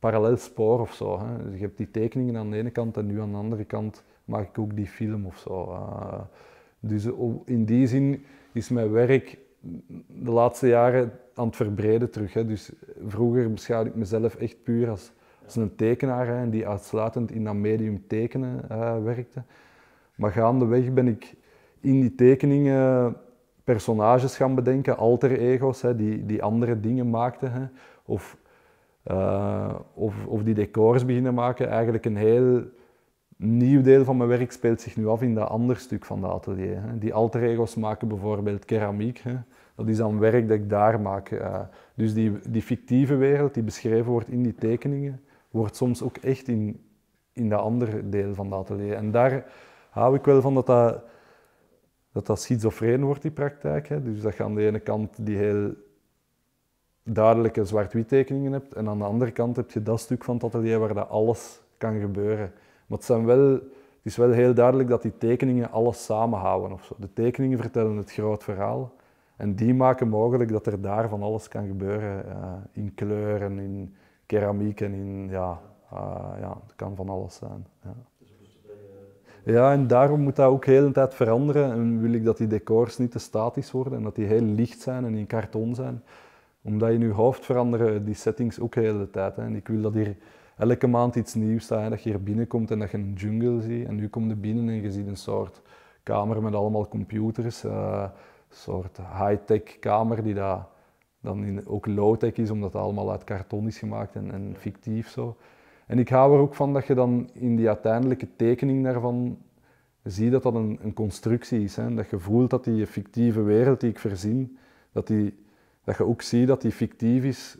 S1: parallel spoor of zo. Hè. Dus je hebt die tekeningen aan de ene kant en nu aan de andere kant maak ik ook die film of zo. Eh. dus in die zin is mijn werk de laatste jaren aan het verbreden terug. Hè. Dus vroeger beschouwde ik mezelf echt puur als, als een tekenaar hè, die uitsluitend in dat medium tekenen eh, werkte. Maar gaandeweg ben ik in die tekeningen personages gaan bedenken, alter ego's, hè, die, die andere dingen maakten. Hè. Of, eh, of, of die decors beginnen maken. Eigenlijk een heel nieuw deel van mijn werk speelt zich nu af in dat ander stuk van het atelier. Hè. Die alter ego's maken bijvoorbeeld keramiek. Hè. Dat is dan werk dat ik daar maak. Eh. dus die, die fictieve wereld die beschreven wordt in die tekeningen, wordt soms ook echt in, in dat andere deel van dat atelier. En daar hou ik wel van dat dat, dat, dat schizofreen wordt, die praktijk. Hè. Dus dat je aan de ene kant die heel duidelijke zwart-wit tekeningen hebt en aan de andere kant heb je dat stuk van het atelier waar dat alles kan gebeuren. Maar het, zijn wel, het is wel heel duidelijk dat die tekeningen alles samenhouden. Of De tekeningen vertellen het groot verhaal en die maken mogelijk dat er daar van alles kan gebeuren. Eh, in kleuren, in keramiek en in, ja, eh, ja, het kan van alles zijn. Ja. ja. en daarom moet dat ook heel de tijd veranderen. En wil ik dat die decors niet te statisch worden en dat die heel licht zijn en in karton zijn. Omdat in je hoofd veranderen die settings ook heel de tijd. Hè. En ik wil dat hier elke maand iets nieuws staat. Dat je hier binnenkomt en dat je een jungle ziet. En nu kom je binnen en je ziet een soort kamer met allemaal computers. Eh, soort high-tech kamer die daar dan in, ook low-tech is, omdat het allemaal uit karton is gemaakt en, en fictief zo. En ik hou er ook van dat je dan in die uiteindelijke tekening daarvan ziet dat dat een, een constructie is. Hè? Dat je voelt dat die fictieve wereld die ik verzin, dat, die, dat je ook ziet dat die fictief is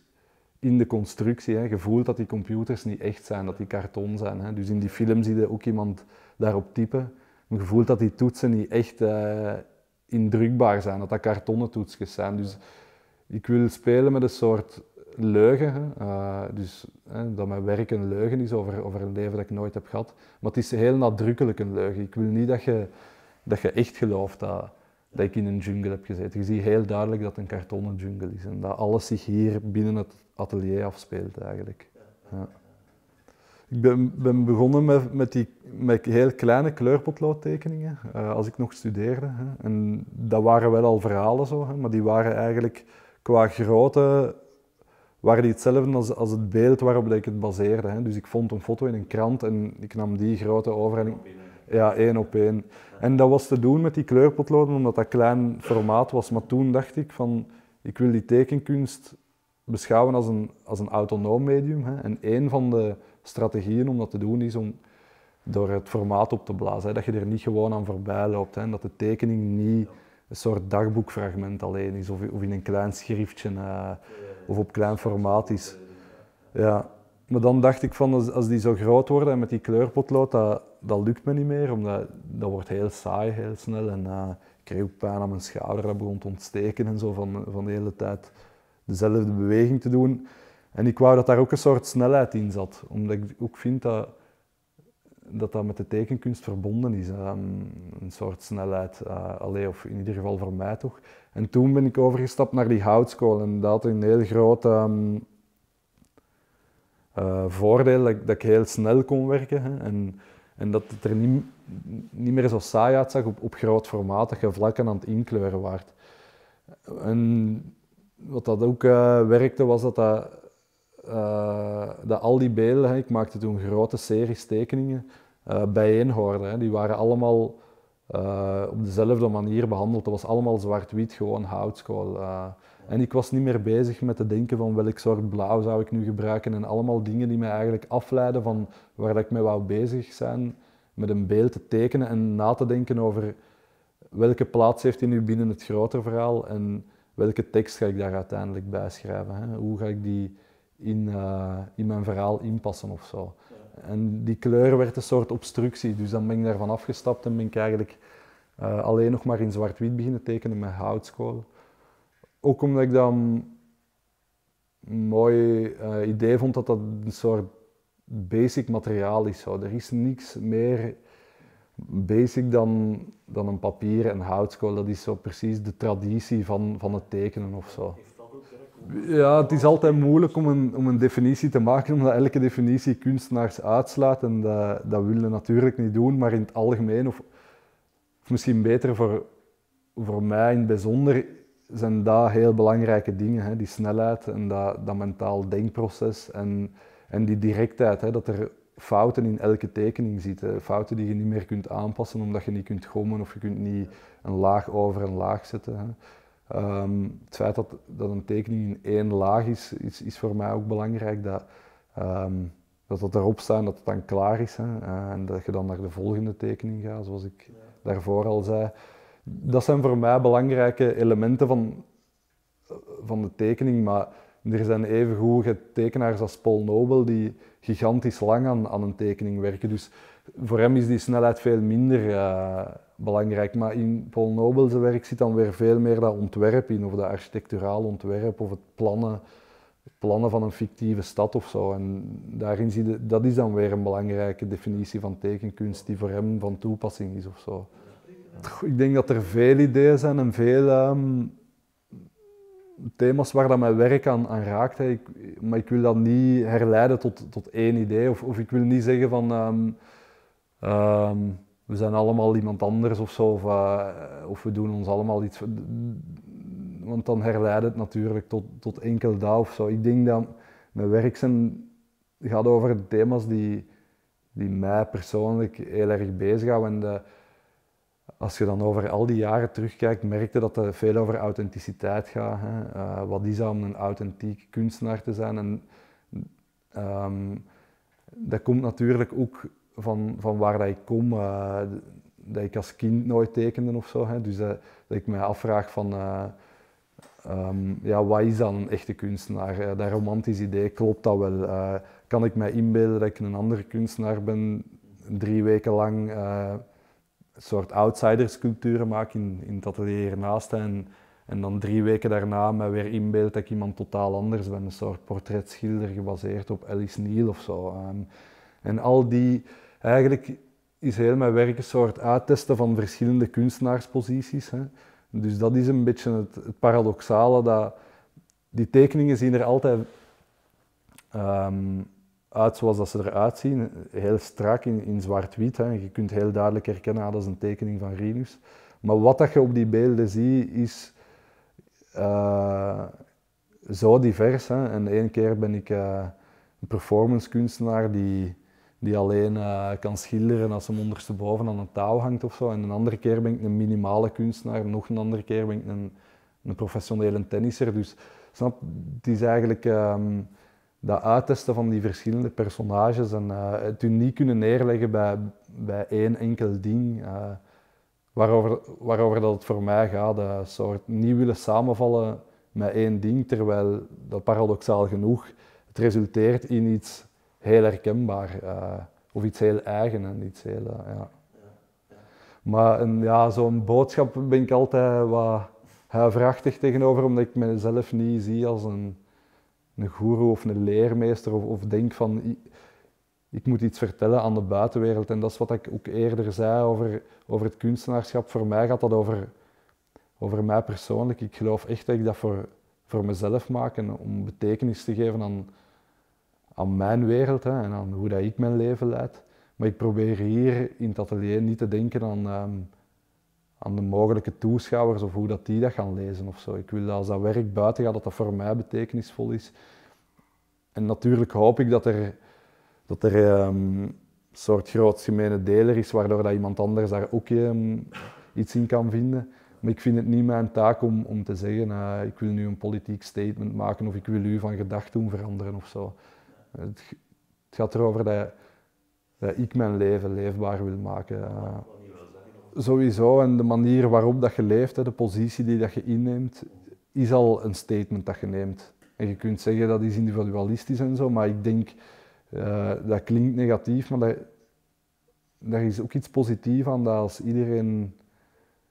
S1: in de constructie. Hè? Je voelt dat die computers niet echt zijn, dat die karton zijn. Hè? Dus in die film zie je ook iemand daarop typen. Maar je voelt dat die toetsen niet echt, eh, indrukbaar zijn, dat dat kartonnen toetsjes zijn. Dus ik wil spelen met een soort leugen. Eh, dus hè, dat mijn werk een leugen is over, over een leven dat ik nooit heb gehad. Maar het is heel nadrukkelijk een leugen. Ik wil niet dat je, dat je echt gelooft dat, dat ik in een jungle heb gezeten. Je ziet heel duidelijk dat het een kartonnen jungle is en dat alles zich hier binnen het atelier afspeelt eigenlijk. Ja. Ik ben, ben begonnen met, met, die, met heel kleine kleurpotloodtekeningen eh, als ik nog studeerde. Hè. En dat waren wel al verhalen zo, hè, maar die waren eigenlijk qua grootte waren die hetzelfde als, als het beeld waarop ik het baseerde. Hè. Dus ik vond een foto in een krant en ik nam die grote over en ja, één op één. En dat was te doen met die kleurpotloden omdat dat klein formaat was. Maar toen dacht ik van, ik wil die tekenkunst beschouwen als een, als een autonoom medium. Hè. En één van de strategieën om dat te doen is om door het formaat op te blazen. Hè, dat je er niet gewoon aan voorbij loopt. Hè, dat de tekening niet een soort dagboekfragment alleen is, of, of in een klein schriftje, eh, of op klein formaat is. Ja. Maar dan dacht ik van, als, die zo groot worden en met die kleurpotlood, dat, dat lukt me niet meer, omdat dat wordt heel saai, heel snel. En eh, ik kreeg ook pijn aan mijn schouder, dat begon te ontsteken en zo, van, van de hele tijd dezelfde beweging te doen. En ik wou dat daar ook een soort snelheid in zat, omdat ik ook vind dat dat, dat met de tekenkunst verbonden is. Eh, een soort snelheid, uh, of in ieder geval voor mij toch. En toen ben ik overgestapt naar die houtskool en dat had een heel groot ehm, eh, voordeel dat, ik heel snel kon werken. Hè. En, en dat het er niet, niet meer zo saai uitzag op, op groot formaat, dat je vlakken aan het inkleuren waard. En wat dat ook werkte, was dat dat eh, dat al die beelden, hè, ik maakte toen grote series tekeningen, uh, bijeen Die waren allemaal eh, op dezelfde manier behandeld. Dat was allemaal zwart-wit, gewoon houtskool. en ik was niet meer bezig met te denken van welk soort blauw zou ik nu gebruiken. En allemaal dingen die mij eigenlijk afleiden van waar ik mee wou bezig zijn. Met een beeld te tekenen en na te denken over welke plaats heeft hij nu binnen het grotere verhaal. En welke tekst ga ik daar uiteindelijk bij schrijven. Hè? Hoe ga ik die in, eh, in mijn verhaal inpassen of zo. En die kleur werd een soort obstructie, dus dan ben ik daarvan afgestapt en ben ik eigenlijk eh, alleen nog maar in zwart-wit beginnen tekenen met houtskool. Ook omdat ik dan een mooi eh, idee vond dat dat een soort basic materiaal is. Zo. Er is niks meer basic dan, dan een papier en houtskool. Dat is zo precies de traditie van, van het tekenen of zo. Ja, het is altijd moeilijk om een, om een definitie te maken, omdat elke definitie kunstenaars uitslaat. En dat, dat willen we natuurlijk niet doen, maar in het algemeen, of, of misschien beter voor, voor mij in het bijzonder, zijn dat heel belangrijke dingen. Hè? Die snelheid en dat, dat mentaal denkproces en, en die directheid. Hè? Dat er fouten in elke tekening zitten. Fouten die je niet meer kunt aanpassen omdat je niet kunt gommen of je kunt niet een laag over een laag zetten. Hè? Ehm, het feit dat, dat een tekening in één laag is, is, voor mij ook belangrijk. Dat, ehm, dat het erop staat dat het dan klaar is. Hè. Eh, en dat je dan naar de volgende tekening gaat, zoals ik daarvoor al zei. Dat zijn voor mij belangrijke elementen van, van de tekening. Maar er zijn evengoed tekenaars als Paul Nobel die gigantisch lang aan, aan een tekening werken. Dus voor hem is die snelheid veel minder eh, belangrijk. Maar in Paul Nobels werk zit dan weer veel meer dat ontwerp in, of dat architecturaal ontwerp, of het plannen, plannen van een fictieve stad of zo. En daarin zie je, dat is dan weer een belangrijke definitie van tekenkunst die voor hem van toepassing is of zo. Ik denk dat er veel ideeën zijn en veel ehm, thema's waar dat mijn werk aan, aan raakt. Ik, maar ik wil dat niet herleiden tot, tot één idee. Of, of ik wil niet zeggen van ehm, Ehm, we zijn allemaal iemand anders of zo, of, eh, we doen ons allemaal iets. Want dan herleidt het natuurlijk tot, tot enkel dat of zo. Ik denk dat mijn werk zijn, gaat over thema's die, die mij persoonlijk heel erg bezighouden. En de, eh, als je dan over al die jaren terugkijkt, merkte dat er veel over authenticiteit gaat. Hè? Eh, wat is dat om een authentiek kunstenaar te zijn? En ehm, dat komt natuurlijk ook van, van waar dat ik kom, eh, dat ik als kind nooit tekende of zo. Hè. Dus dat ik mij afvraag van, eh, ehm, ja, wat is dan een echte kunstenaar? Eh, dat romantisch idee, klopt dat wel? kan ik mij inbeelden dat ik een andere kunstenaar ben, drie weken lang een soort outsidersculpturen maak in, in het atelier naast en, en dan drie weken daarna mij weer inbeeld dat ik iemand totaal anders ben. Een soort portretschilder gebaseerd op Alice Neal of zo. Ehm. en al die Eigenlijk is heel mijn werk een soort uittesten van verschillende kunstenaarsposities. Hè. Dus dat is een beetje het, paradoxale, dat die tekeningen zien er altijd ehm, uit zoals dat ze eruit zien. Heel strak in, in zwart-wit. Je kunt heel duidelijk herkennen, ah, dat is een tekening van Rinus. Maar wat dat je op die beelden ziet, is eh, zo divers. Hè. En één keer ben ik uh, een kunstenaar die die alleen eh, kan schilderen als hem ondersteboven aan een touw hangt of zo. En een andere keer ben ik een minimale kunstenaar, nog een andere keer ben ik een, een professionele tennisser. Dus snap, het is eigenlijk um, dat uittesten van die verschillende personages en uh, het niet kunnen neerleggen bij, bij één enkel ding. Eh, waarover, waarover dat het voor mij gaat, een soort niet willen samenvallen met één ding, terwijl dat paradoxaal genoeg het resulteert in iets heel herkenbaar. Eh, of iets heel eigen en iets heel... Eh, ja. Maar ja, zo'n boodschap ben ik altijd wat huiverachtig tegenover, omdat ik mezelf niet zie als een, een goeroe of een leermeester. Of, of denk van, ik, ik, moet iets vertellen aan de buitenwereld. En dat is wat ik ook eerder zei over, over het kunstenaarschap. Voor mij gaat dat over, over mij persoonlijk. Ik geloof echt dat ik dat voor, voor mezelf maak en om betekenis te geven aan aan mijn wereld hè, en aan hoe dat ik mijn leven leid. Maar ik probeer hier in het atelier niet te denken aan, ehm, aan de mogelijke toeschouwers of hoe dat die dat gaan lezen of zo. Ik wil als dat werk buiten gaat, dat dat voor mij betekenisvol is. En natuurlijk hoop ik dat er, dat er ehm, een soort grootsgemene deler is, waardoor dat iemand anders daar ook ehm, iets in kan vinden. Maar ik vind het niet mijn taak om, om te zeggen, uh, ik wil nu een politiek statement maken of ik wil u van gedachten veranderen of zo. Het, gaat erover dat, dat, ik mijn leven leefbaar wil maken. Eh, sowieso, en de manier waarop dat je leeft, de positie die dat je inneemt, is al een statement dat je neemt. En je kunt zeggen dat is individualistisch en zo, maar ik denk, eh, dat klinkt negatief, maar dat, daar is ook iets positiefs aan dat als iedereen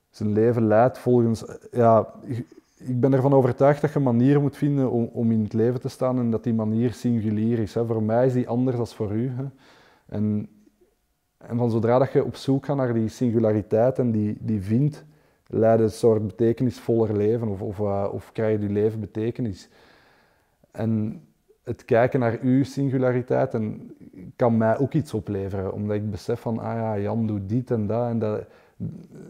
S1: zijn leven leidt volgens. Ja, ik ben ervan overtuigd dat je manier moet vinden om, om, in het leven te staan en dat die manier singulier is. Hè. Voor mij is die anders dan voor u. Hè. En, en van zodra dat je op zoek gaat naar die singulariteit en die, die vindt, leidt een soort betekenisvoller leven of, of, uh, of krijg je leven betekenis. En het kijken naar uw singulariteit en kan mij ook iets opleveren, omdat ik besef van, ah ja, Jan doet dit en dat en dat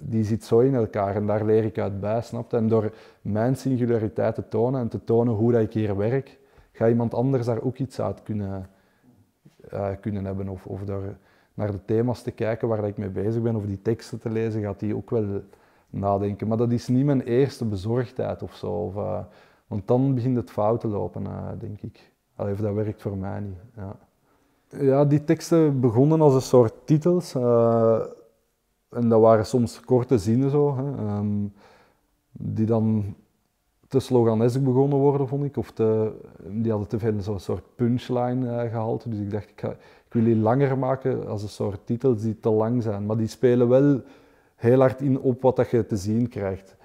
S1: die zit zo in elkaar en daar leer ik uit bij, je? En door mijn singulariteit te tonen en te tonen hoe dat ik hier werk, gaat iemand anders daar ook iets uit kunnen, eh, kunnen hebben. Of, of door naar de thema's te kijken waar dat ik mee bezig ben, of die teksten te lezen, gaat die ook wel nadenken. Maar dat is niet mijn eerste bezorgdheid of zo. Of, eh, want dan begint het fout te lopen, eh, denk ik. Allee, dat werkt voor mij niet. Ja. ja. die teksten begonnen als een soort titels. En dat waren soms korte zinnen zo, hè, ehm, die dan te sloganesk begonnen worden, vond ik. Of die hadden te veel zo'n soort punchline eh, gehaald. Dus ik dacht, ik, ga, ik wil die langer maken als een soort titels die te lang zijn. Maar die spelen wel heel hard in op wat dat je te zien krijgt.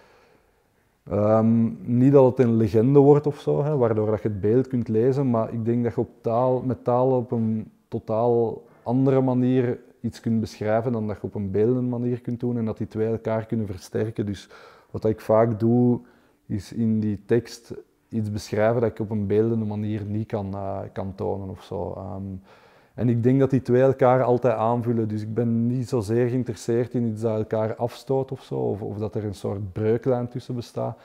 S1: Ehm, niet dat het een legende wordt of zo, hè, waardoor dat je het beeld kunt lezen, maar ik denk dat je op taal, met taal op een totaal andere manier iets kunt beschrijven dan dat je op een beeldende manier kunt doen en dat die twee elkaar kunnen versterken. Dus wat ik vaak doe, is in die tekst iets beschrijven dat ik op een beeldende manier niet kan, eh, kan tonen of zo. Ehm, en ik denk dat die twee elkaar altijd aanvullen. Dus ik ben niet zozeer geïnteresseerd in iets dat elkaar afstoot of zo, of, of dat er een soort breuklijn tussen bestaat.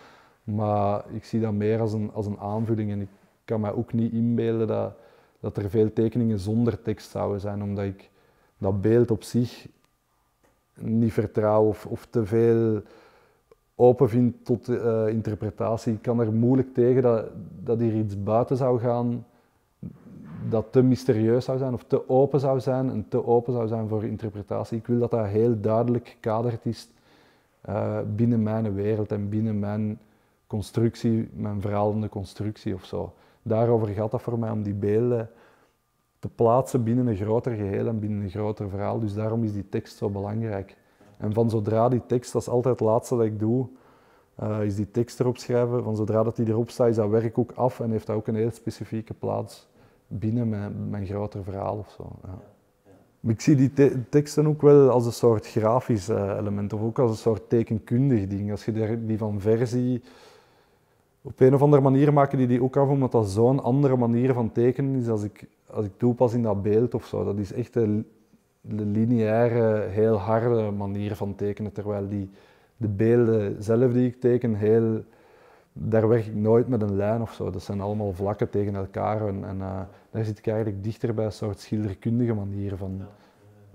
S1: Maar ik zie dat meer als een, als een aanvulling. En ik kan mij ook niet inbeelden dat, dat er veel tekeningen zonder tekst zouden zijn, omdat ik dat beeld op zich niet vertrouw of, te veel open vind tot eh, interpretatie. Ik kan er moeilijk tegen dat, dat hier iets buiten zou gaan dat te mysterieus zou zijn of te open zou zijn en te open zou zijn voor interpretatie. Ik wil dat dat heel duidelijk gekaderd is eh, binnen mijn wereld en binnen mijn constructie, mijn verhalende constructie of zo. Daarover gaat dat voor mij om die beelden te plaatsen binnen een groter geheel en binnen een groter verhaal. Dus daarom is die tekst zo belangrijk. En van zodra die tekst, dat is altijd het laatste dat ik doe, eh, is die tekst erop schrijven. Van zodra dat die erop staat, is dat werk ook af en heeft dat ook een heel specifieke plaats binnen mijn, mijn groter verhaal of zo. Ja. Ik zie die te teksten ook wel als een soort grafisch eh, element of ook als een soort tekenkundig ding. Als je die van versie op een of andere manier maken die die ook af, omdat dat zo'n andere manier van tekenen is als ik als ik toepas in dat beeld of zo, dat is echt de, lineaire, heel harde manier van tekenen. Terwijl die, de beelden zelf die ik teken, heel, daar werk ik nooit met een lijn of zo. Dat zijn allemaal vlakken tegen elkaar. En, en eh, daar zit ik eigenlijk dichter bij een soort schilderkundige manier van,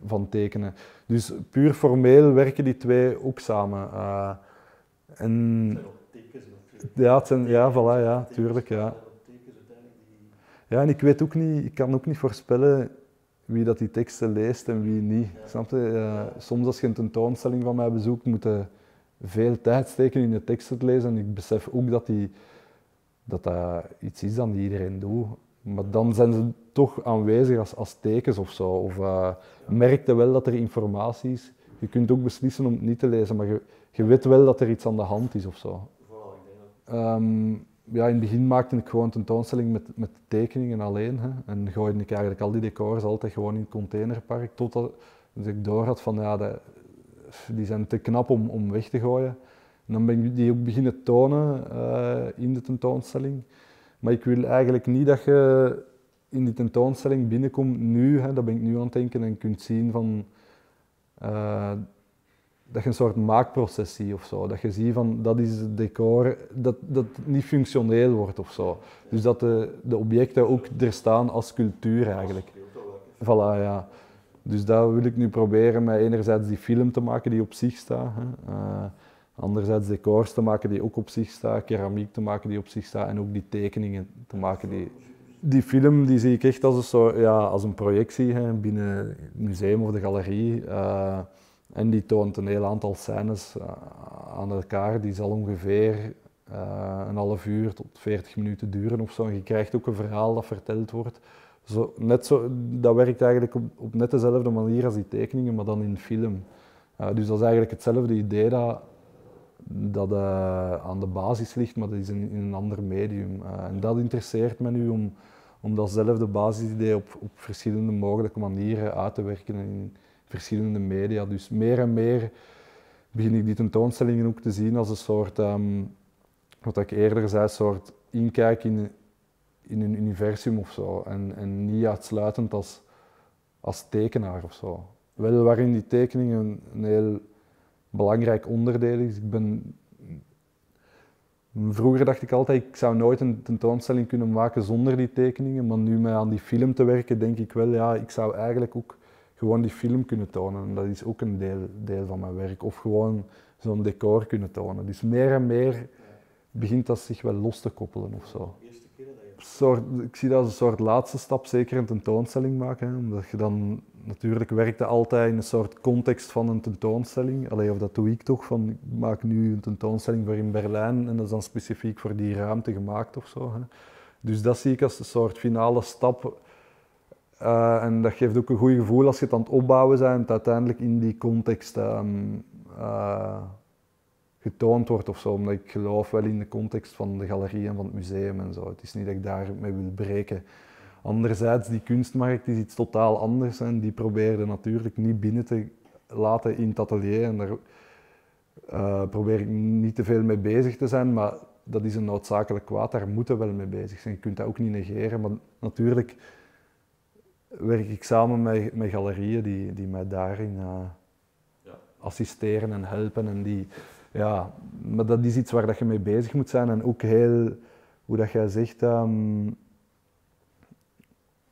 S1: van tekenen. Dus puur formeel werken die twee ook samen. Uh, en, ja, het zijn, ja, voilà, ja, tuurlijk, ja. Ja, en ik weet ook niet, ik kan ook niet voorspellen wie dat die teksten leest en wie niet. Snap eh, soms als je een tentoonstelling van mij bezoekt, moet je veel tijd steken in de teksten te lezen. En ik besef ook dat die, dat, dat iets is dat die iedereen doet. Maar dan zijn ze toch aanwezig als, als tekens of zo. Of uh, eh, merkte wel dat er informatie is. Je kunt ook beslissen om het niet te lezen, maar je, je weet wel dat er iets aan de hand is of zo. Um, ja, in het begin maakte ik gewoon tentoonstelling met, met tekeningen alleen. Hè. En gooide ik eigenlijk al die decors altijd gewoon in het containerpark. Totdat ik door had van ja, die zijn te knap om, om weg te gooien. En dan ben ik die ook beginnen tonen eh, in de tentoonstelling. Maar ik wil eigenlijk niet dat je in die tentoonstelling binnenkomt nu, hè, dat ben ik nu aan het denken, en kunt zien van eh, dat je een soort maakprocessie of zo. Dat je ziet van dat is het decor, dat, dat niet functioneel wordt of zo. Dus dat de, de objecten ook er staan als cultuur eigenlijk. Voilà, ja. Dus daar wil ik nu proberen met enerzijds die film te maken die op zich staat. Hè. Eh, anderzijds decors te maken die ook op zich staan, keramiek te maken die op zich staat en ook die tekeningen te maken die... Die film die zie ik echt als een, ja, als een projectie hè, binnen het museum of de galerie. Eh, en die toont een heel aantal scènes eh, aan elkaar. Die zal ongeveer eh, een half uur tot 40 minuten duren of zo. En je krijgt ook een verhaal dat verteld wordt. Zo, net zo, dat werkt eigenlijk op, net dezelfde manier als die tekeningen, maar dan in film. Eh, dus dat is eigenlijk hetzelfde idee dat, dat aan de basis ligt, maar dat is in, een ander medium. en dat interesseert me nu om, om datzelfde basisidee op, op verschillende mogelijke manieren uit te werken verschillende media. Dus meer en meer begin ik die tentoonstellingen ook te zien als een soort, ehm, wat ik eerder zei, een soort inkijk in, in een universum of zo. En, en niet uitsluitend als, als tekenaar of zo. Wel waarin die tekeningen een, een heel belangrijk onderdeel is. Ik ben Vroeger dacht ik altijd, ik zou nooit een tentoonstelling kunnen maken zonder die tekeningen, maar nu met aan die film te werken, denk ik wel, ja, ik zou eigenlijk ook gewoon die film kunnen tonen. En dat is ook een deel, deel van mijn werk. Of gewoon zo'n decor kunnen tonen. Dus meer en meer begint dat zich wel los te koppelen of zo. ik zie dat als een soort laatste stap, zeker een tentoonstelling maken. Omdat je dan natuurlijk werkte altijd in een soort context van een tentoonstelling. Alleen of dat doe ik toch, van ik maak nu een tentoonstelling voor in Berlijn en dat is dan specifiek voor die ruimte gemaakt of zo. Hè. Dus dat zie ik als een soort finale stap eh, en dat geeft ook een goed gevoel als je het aan het opbouwen bent, uiteindelijk in die context ehm, eh, getoond wordt of zo. Omdat ik geloof wel in de context van de galerie en van het museum en zo. Het is niet dat ik daarmee wil breken. Anderzijds, die kunstmarkt is iets totaal anders en die probeerde natuurlijk niet binnen te laten in het atelier. En daar eh, probeer ik niet te veel mee bezig te zijn, maar dat is een noodzakelijk kwaad. Daar moeten we wel mee bezig zijn. Je kunt dat ook niet negeren, maar natuurlijk werk ik samen met, galerieën die, die mij daarin eh, ja. assisteren en helpen. En die, ja, maar dat is iets waar dat je mee bezig moet zijn. En ook heel, hoe dat jij zegt, um,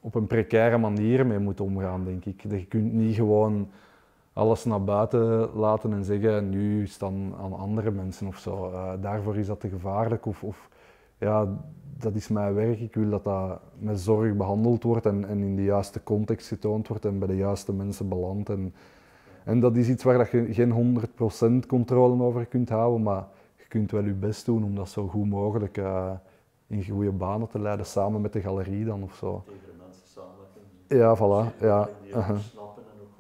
S1: op een precaire manier mee moet omgaan, denk ik. Je kunt niet gewoon alles naar buiten laten en zeggen, nu is het aan, andere mensen of zo. Eh, daarvoor is dat te gevaarlijk. Of, of ja, dat is mijn werk. Ik wil dat dat met zorg behandeld wordt en, en in de juiste context getoond wordt en bij de juiste mensen belandt. En, en dat is iets waar dat je geen 100% controle over kunt houden, maar je kunt wel je best doen om dat zo goed mogelijk eh, in goede banen te leiden, samen met de galerie dan of zo. Tegen mensen samen. Ja, voilà. Uh-huh.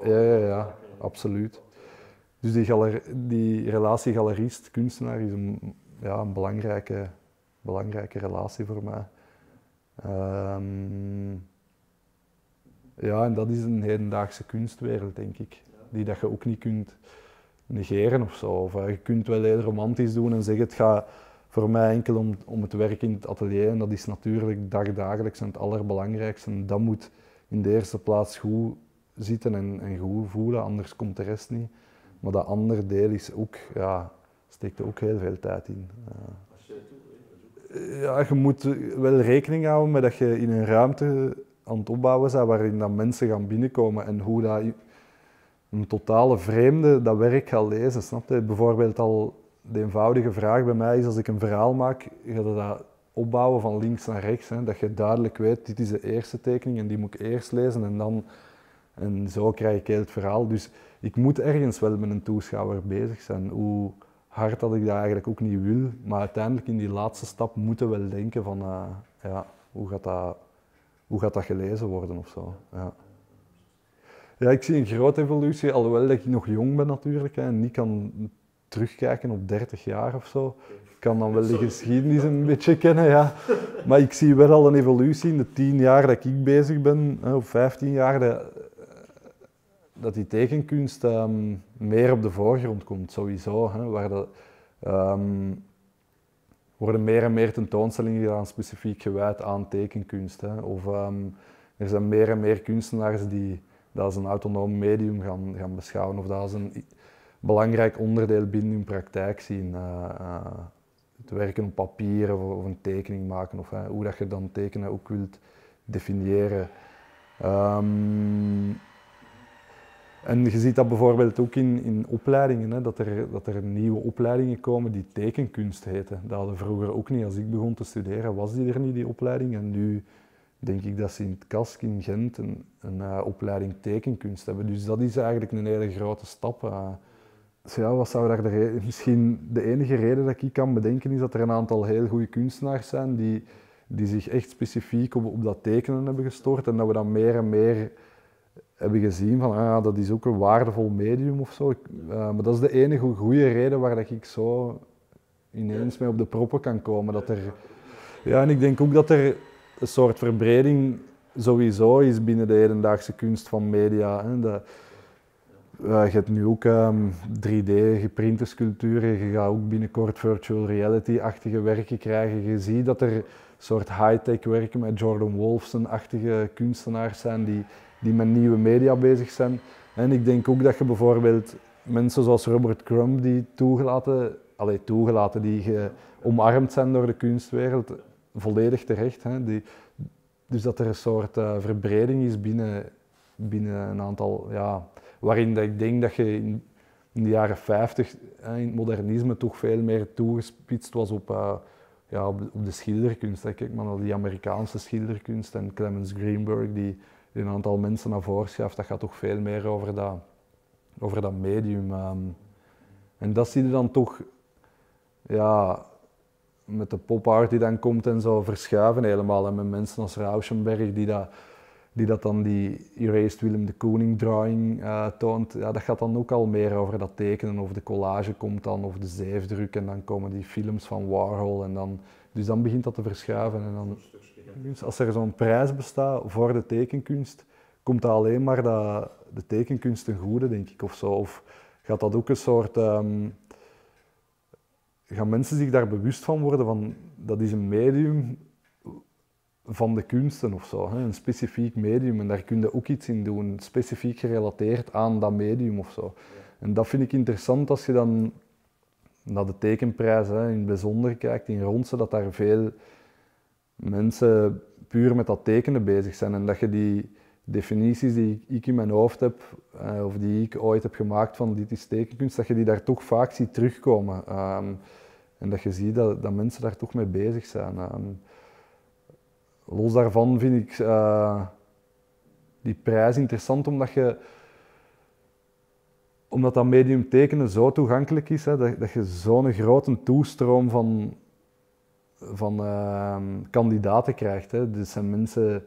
S1: Ja. ja, ja, ja, absoluut. Dus die, die relatie galerist-kunstenaar is een, ja, een belangrijke belangrijke relatie voor mij. Ehm, ja, en dat is een hedendaagse kunstwereld, denk ik. Die dat je ook niet kunt negeren of zo. Of, eh, je kunt wel heel romantisch doen en zeggen: het gaat voor mij enkel om, om het werk in het atelier. En dat is natuurlijk dagdagelijks en het allerbelangrijkste. En dat moet in de eerste plaats goed zitten en, en goed voelen, anders komt de rest niet. Maar dat andere deel is ook, ja, steekt ook heel veel tijd in. Eh, eh, ja, je moet wel rekening houden met dat je in een ruimte aan het opbouwen bent waarin dan mensen gaan binnenkomen en hoe dat een totale vreemde dat werk gaat lezen. Snap je? Bijvoorbeeld al de eenvoudige vraag bij mij is als ik een verhaal maak, ga je dat opbouwen van links naar rechts. Hè? Dat je duidelijk weet, dit is de eerste tekening en die moet ik eerst lezen en dan... En zo krijg ik heel het verhaal. Dus ik moet ergens wel met een toeschouwer bezig zijn. Hoe hard dat ik dat eigenlijk ook niet wil. Maar uiteindelijk in die laatste stap moeten we wel denken van eh, ja, hoe, gaat dat, hoe gaat dat gelezen worden of zo. Ja. ja. ik zie een grote evolutie, alhoewel dat ik nog jong ben natuurlijk hè, en niet kan terugkijken op 30 jaar of zo. Ik kan dan wel de geschiedenis een beetje kennen, ja. Maar ik zie wel al een evolutie in de 10 jaar dat ik bezig ben, hè, of 15 jaar, dat dat die tekenkunst ehm, meer op de voorgrond komt, sowieso. Hè, waar dat, ehm, worden meer en meer tentoonstellingen gedaan specifiek gewijd aan tekenkunst. Hè. Of ehm, er zijn meer en meer kunstenaars die dat als een autonoom medium gaan, gaan beschouwen of dat als een belangrijk onderdeel binnen hun praktijk zien. Uh, eh, het eh, werken op papier of, een tekening maken of hoe dat je dan tekenen ook wilt definiëren. Um, en je ziet dat bijvoorbeeld ook in, in opleidingen, hè, dat, er, dat er nieuwe opleidingen komen die tekenkunst heten. Dat hadden vroeger ook niet. Als ik begon te studeren was die er niet, die opleiding. En nu denk ik dat ze in het KASK in Gent een, een eh, opleiding tekenkunst hebben. Dus dat is eigenlijk een hele grote stap. Eh. Dus ja, wat zou daar de Misschien de enige reden dat ik kan bedenken is dat er een aantal heel goede kunstenaars zijn die, die zich echt specifiek op, op dat tekenen hebben gestort en dat we dan meer en meer hebben gezien van ah, dat is ook een waardevol medium of zo. Eh, maar dat is de enige goede reden waar dat ik zo ineens mee op de proppen kan komen. Dat er, ja, en ik denk ook dat er een soort verbreding sowieso is binnen de hedendaagse kunst van media. Hè. De, eh, je hebt nu ook 3D-geprinte ehm, sculpturen, je gaat ook binnenkort virtual reality-achtige werken krijgen. Je ziet dat er soort high-tech werken met Jordan Wolfson-achtige kunstenaars zijn die die met nieuwe media bezig zijn. En ik denk ook dat je bijvoorbeeld mensen zoals Robert Crumb, die toegelaten, allee, toegelaten die omarmd zijn door de kunstwereld, volledig terecht. Hè? Die, dus dat er een soort eh, verbreding is binnen, binnen een aantal, ja, waarin dat ik denk dat je in, de jaren 50 in het modernisme toch veel meer toegespitst was op, eh, ja, op, de, schilderkunst. Kijk maar naar die Amerikaanse schilderkunst en Clemens Greenberg, die een aantal mensen naar voren schuift, dat gaat toch veel meer over dat, over dat medium. Ehm. en dat zie je dan toch, ja, met de pop-art die dan komt en zo verschuiven helemaal. En met mensen als Rauschenberg die dat, die dat dan die Erased Willem de Koning drawing eh, toont. Ja, dat gaat dan ook al meer over dat tekenen. Of de collage komt dan, of de zeefdruk. En dan komen die films van Warhol. En dan, dus dan begint dat te verschuiven. En dan, als er zo'n prijs bestaat voor de tekenkunst, komt dat alleen maar dat de tekenkunst een goede, denk ik, of zo. Of gaat dat ook een soort... Ehm, gaan mensen zich daar bewust van worden van dat is een medium van de kunsten of zo, hè? een specifiek medium en daar kun je ook iets in doen, specifiek gerelateerd aan dat medium of zo. En dat vind ik interessant als je dan naar de tekenprijs hè, in het bijzonder kijkt in Ronsen, dat daar veel mensen puur met dat tekenen bezig zijn en dat je die definities die ik in mijn hoofd heb, eh, of die ik ooit heb gemaakt van dit is tekenkunst, dat je die daar toch vaak ziet terugkomen. Ehm, en dat je ziet dat, dat mensen daar toch mee bezig zijn. Ehm, los daarvan vind ik eh, die prijs interessant, omdat je omdat dat medium tekenen zo toegankelijk is, hè, dat, dat je zo'n grote toestroom van, van ehm, kandidaten krijgt. Hè. Dus zijn mensen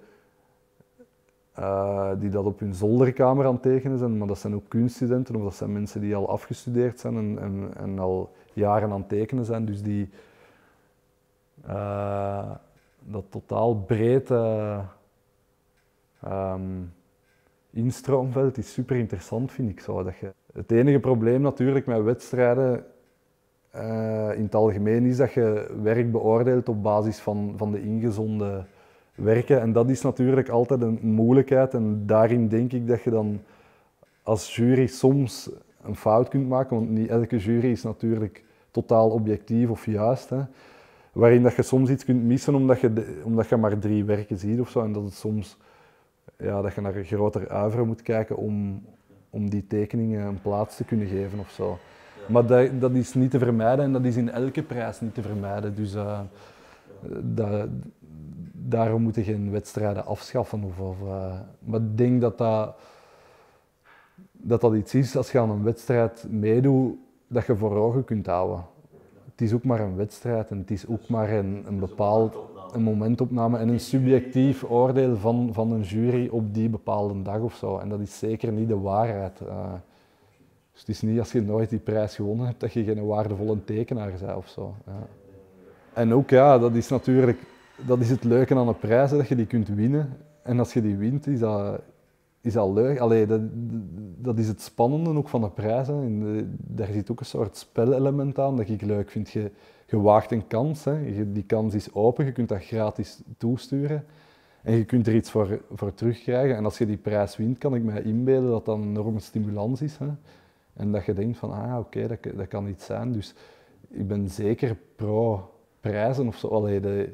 S1: eh, die dat op hun zolderkamer aan het tekenen zijn, maar dat zijn ook kunststudenten of dat zijn mensen die al afgestudeerd zijn en, en, en al jaren aan het tekenen zijn. Dus die eh, dat totaal breed um, instroomveld is super interessant, vind ik zo. Dat je, het enige probleem natuurlijk met wedstrijden eh, in het algemeen is dat je werk beoordeelt op basis van, van de ingezonde werken. En dat is natuurlijk altijd een moeilijkheid. En daarin denk ik dat je dan als jury soms een fout kunt maken. Want niet elke jury is natuurlijk totaal objectief of juist. Hè. Waarin dat je soms iets kunt missen omdat je, omdat je maar drie werken ziet of zo. En dat het soms ja, dat je naar een groter uiveren moet kijken om, om die tekeningen een plaats te kunnen geven of zo. Maar dat, is niet te vermijden en dat is in elke prijs niet te vermijden. Dus uh, eh, dat, daarom moeten geen wedstrijden afschaffen. Of, of eh, maar ik denk dat dat, dat dat iets is als je aan een wedstrijd meedoet, dat je voor ogen kunt houden. Het is ook maar een wedstrijd en het is ook maar een, bepaald een momentopname en een subjectief oordeel van, van een jury op die bepaalde dag of zo. En dat is zeker niet de waarheid. Eh, dus het is niet als je nooit die prijs gewonnen hebt dat je geen waardevolle tekenaar bent of zo. Ja. En ook ja, dat is natuurlijk dat is het leuke aan een prijs, dat je die kunt winnen. En als je die wint, is dat, is dat leuk. Allee, dat, dat is het spannende ook van de prijs. daar zit ook een soort spelelement aan dat ik leuk vind. Je, je waagt een kans, hè. die kans is open, je kunt dat gratis toesturen. En je kunt er iets voor, voor terugkrijgen. En als je die prijs wint, kan ik mij inbeelden dat dat een enorme stimulans is. Hè. En dat je denkt van, ah oké, dat, dat kan iets zijn. Dus ik ben zeker pro prijzen of zo. de,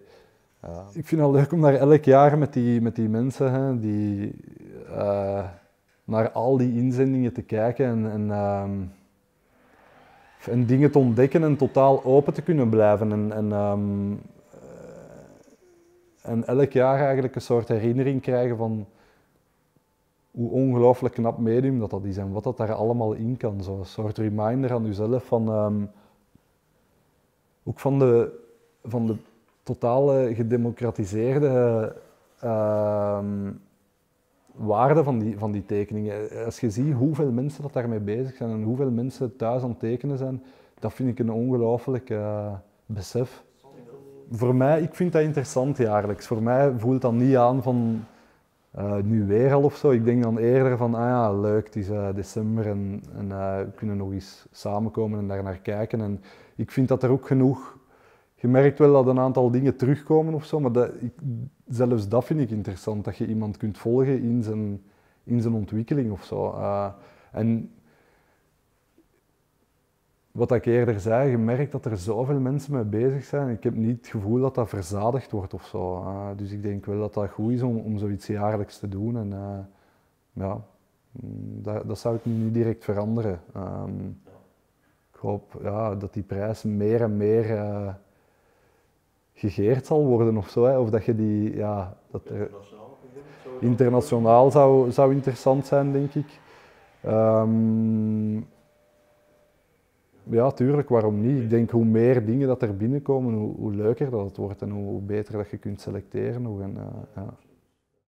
S1: eh, ik vind het leuk om daar elk jaar met die, met die mensen hè, die, eh, naar al die inzendingen te kijken en, en, ehm, en, dingen te ontdekken en totaal open te kunnen blijven. En, en, ehm, eh, en elk jaar eigenlijk een soort herinnering krijgen van hoe ongelooflijk knap medium dat dat is en wat dat daar allemaal in kan. een soort reminder aan jezelf van ehm, ook van de, van de totale gedemocratiseerde ehm, waarde van die, van die tekeningen. Als je ziet hoeveel mensen dat daarmee bezig zijn en hoeveel mensen thuis aan het tekenen zijn, dat vind ik een ongelooflijk eh, besef. Voor mij, ik vind dat interessant jaarlijks. Voor mij voelt dat niet aan van eh, nu weer al of zo. Ik denk dan eerder van, ah ja, leuk, het is eh, december en, en eh, we kunnen nog eens samenkomen en daar naar kijken. En ik vind dat er ook genoeg, je merkt wel dat een aantal dingen terugkomen of zo, maar dat, ik, zelfs dat vind ik interessant, dat je iemand kunt volgen in zijn, in zijn ontwikkeling of zo. en wat ik eerder zei, je merkt dat er zoveel mensen mee bezig zijn. Ik heb niet het gevoel dat dat verzadigd wordt of zo. Eh. dus ik denk wel dat dat goed is om, om zoiets jaarlijks te doen. En eh, ja, mm, dat, dat, zou ik nu niet direct veranderen. Ehm, ik hoop ja, dat die prijs meer en meer eh, gegeerd zal worden of zo. Hè. Of dat je die, ja, dat internationaal zou, zou interessant zijn, denk ik. Um, ja, tuurlijk, waarom niet? Ik denk hoe meer dingen dat er binnenkomen, hoe, hoe leuker dat het wordt en hoe, beter dat je kunt selecteren. Hoe, eh, ja.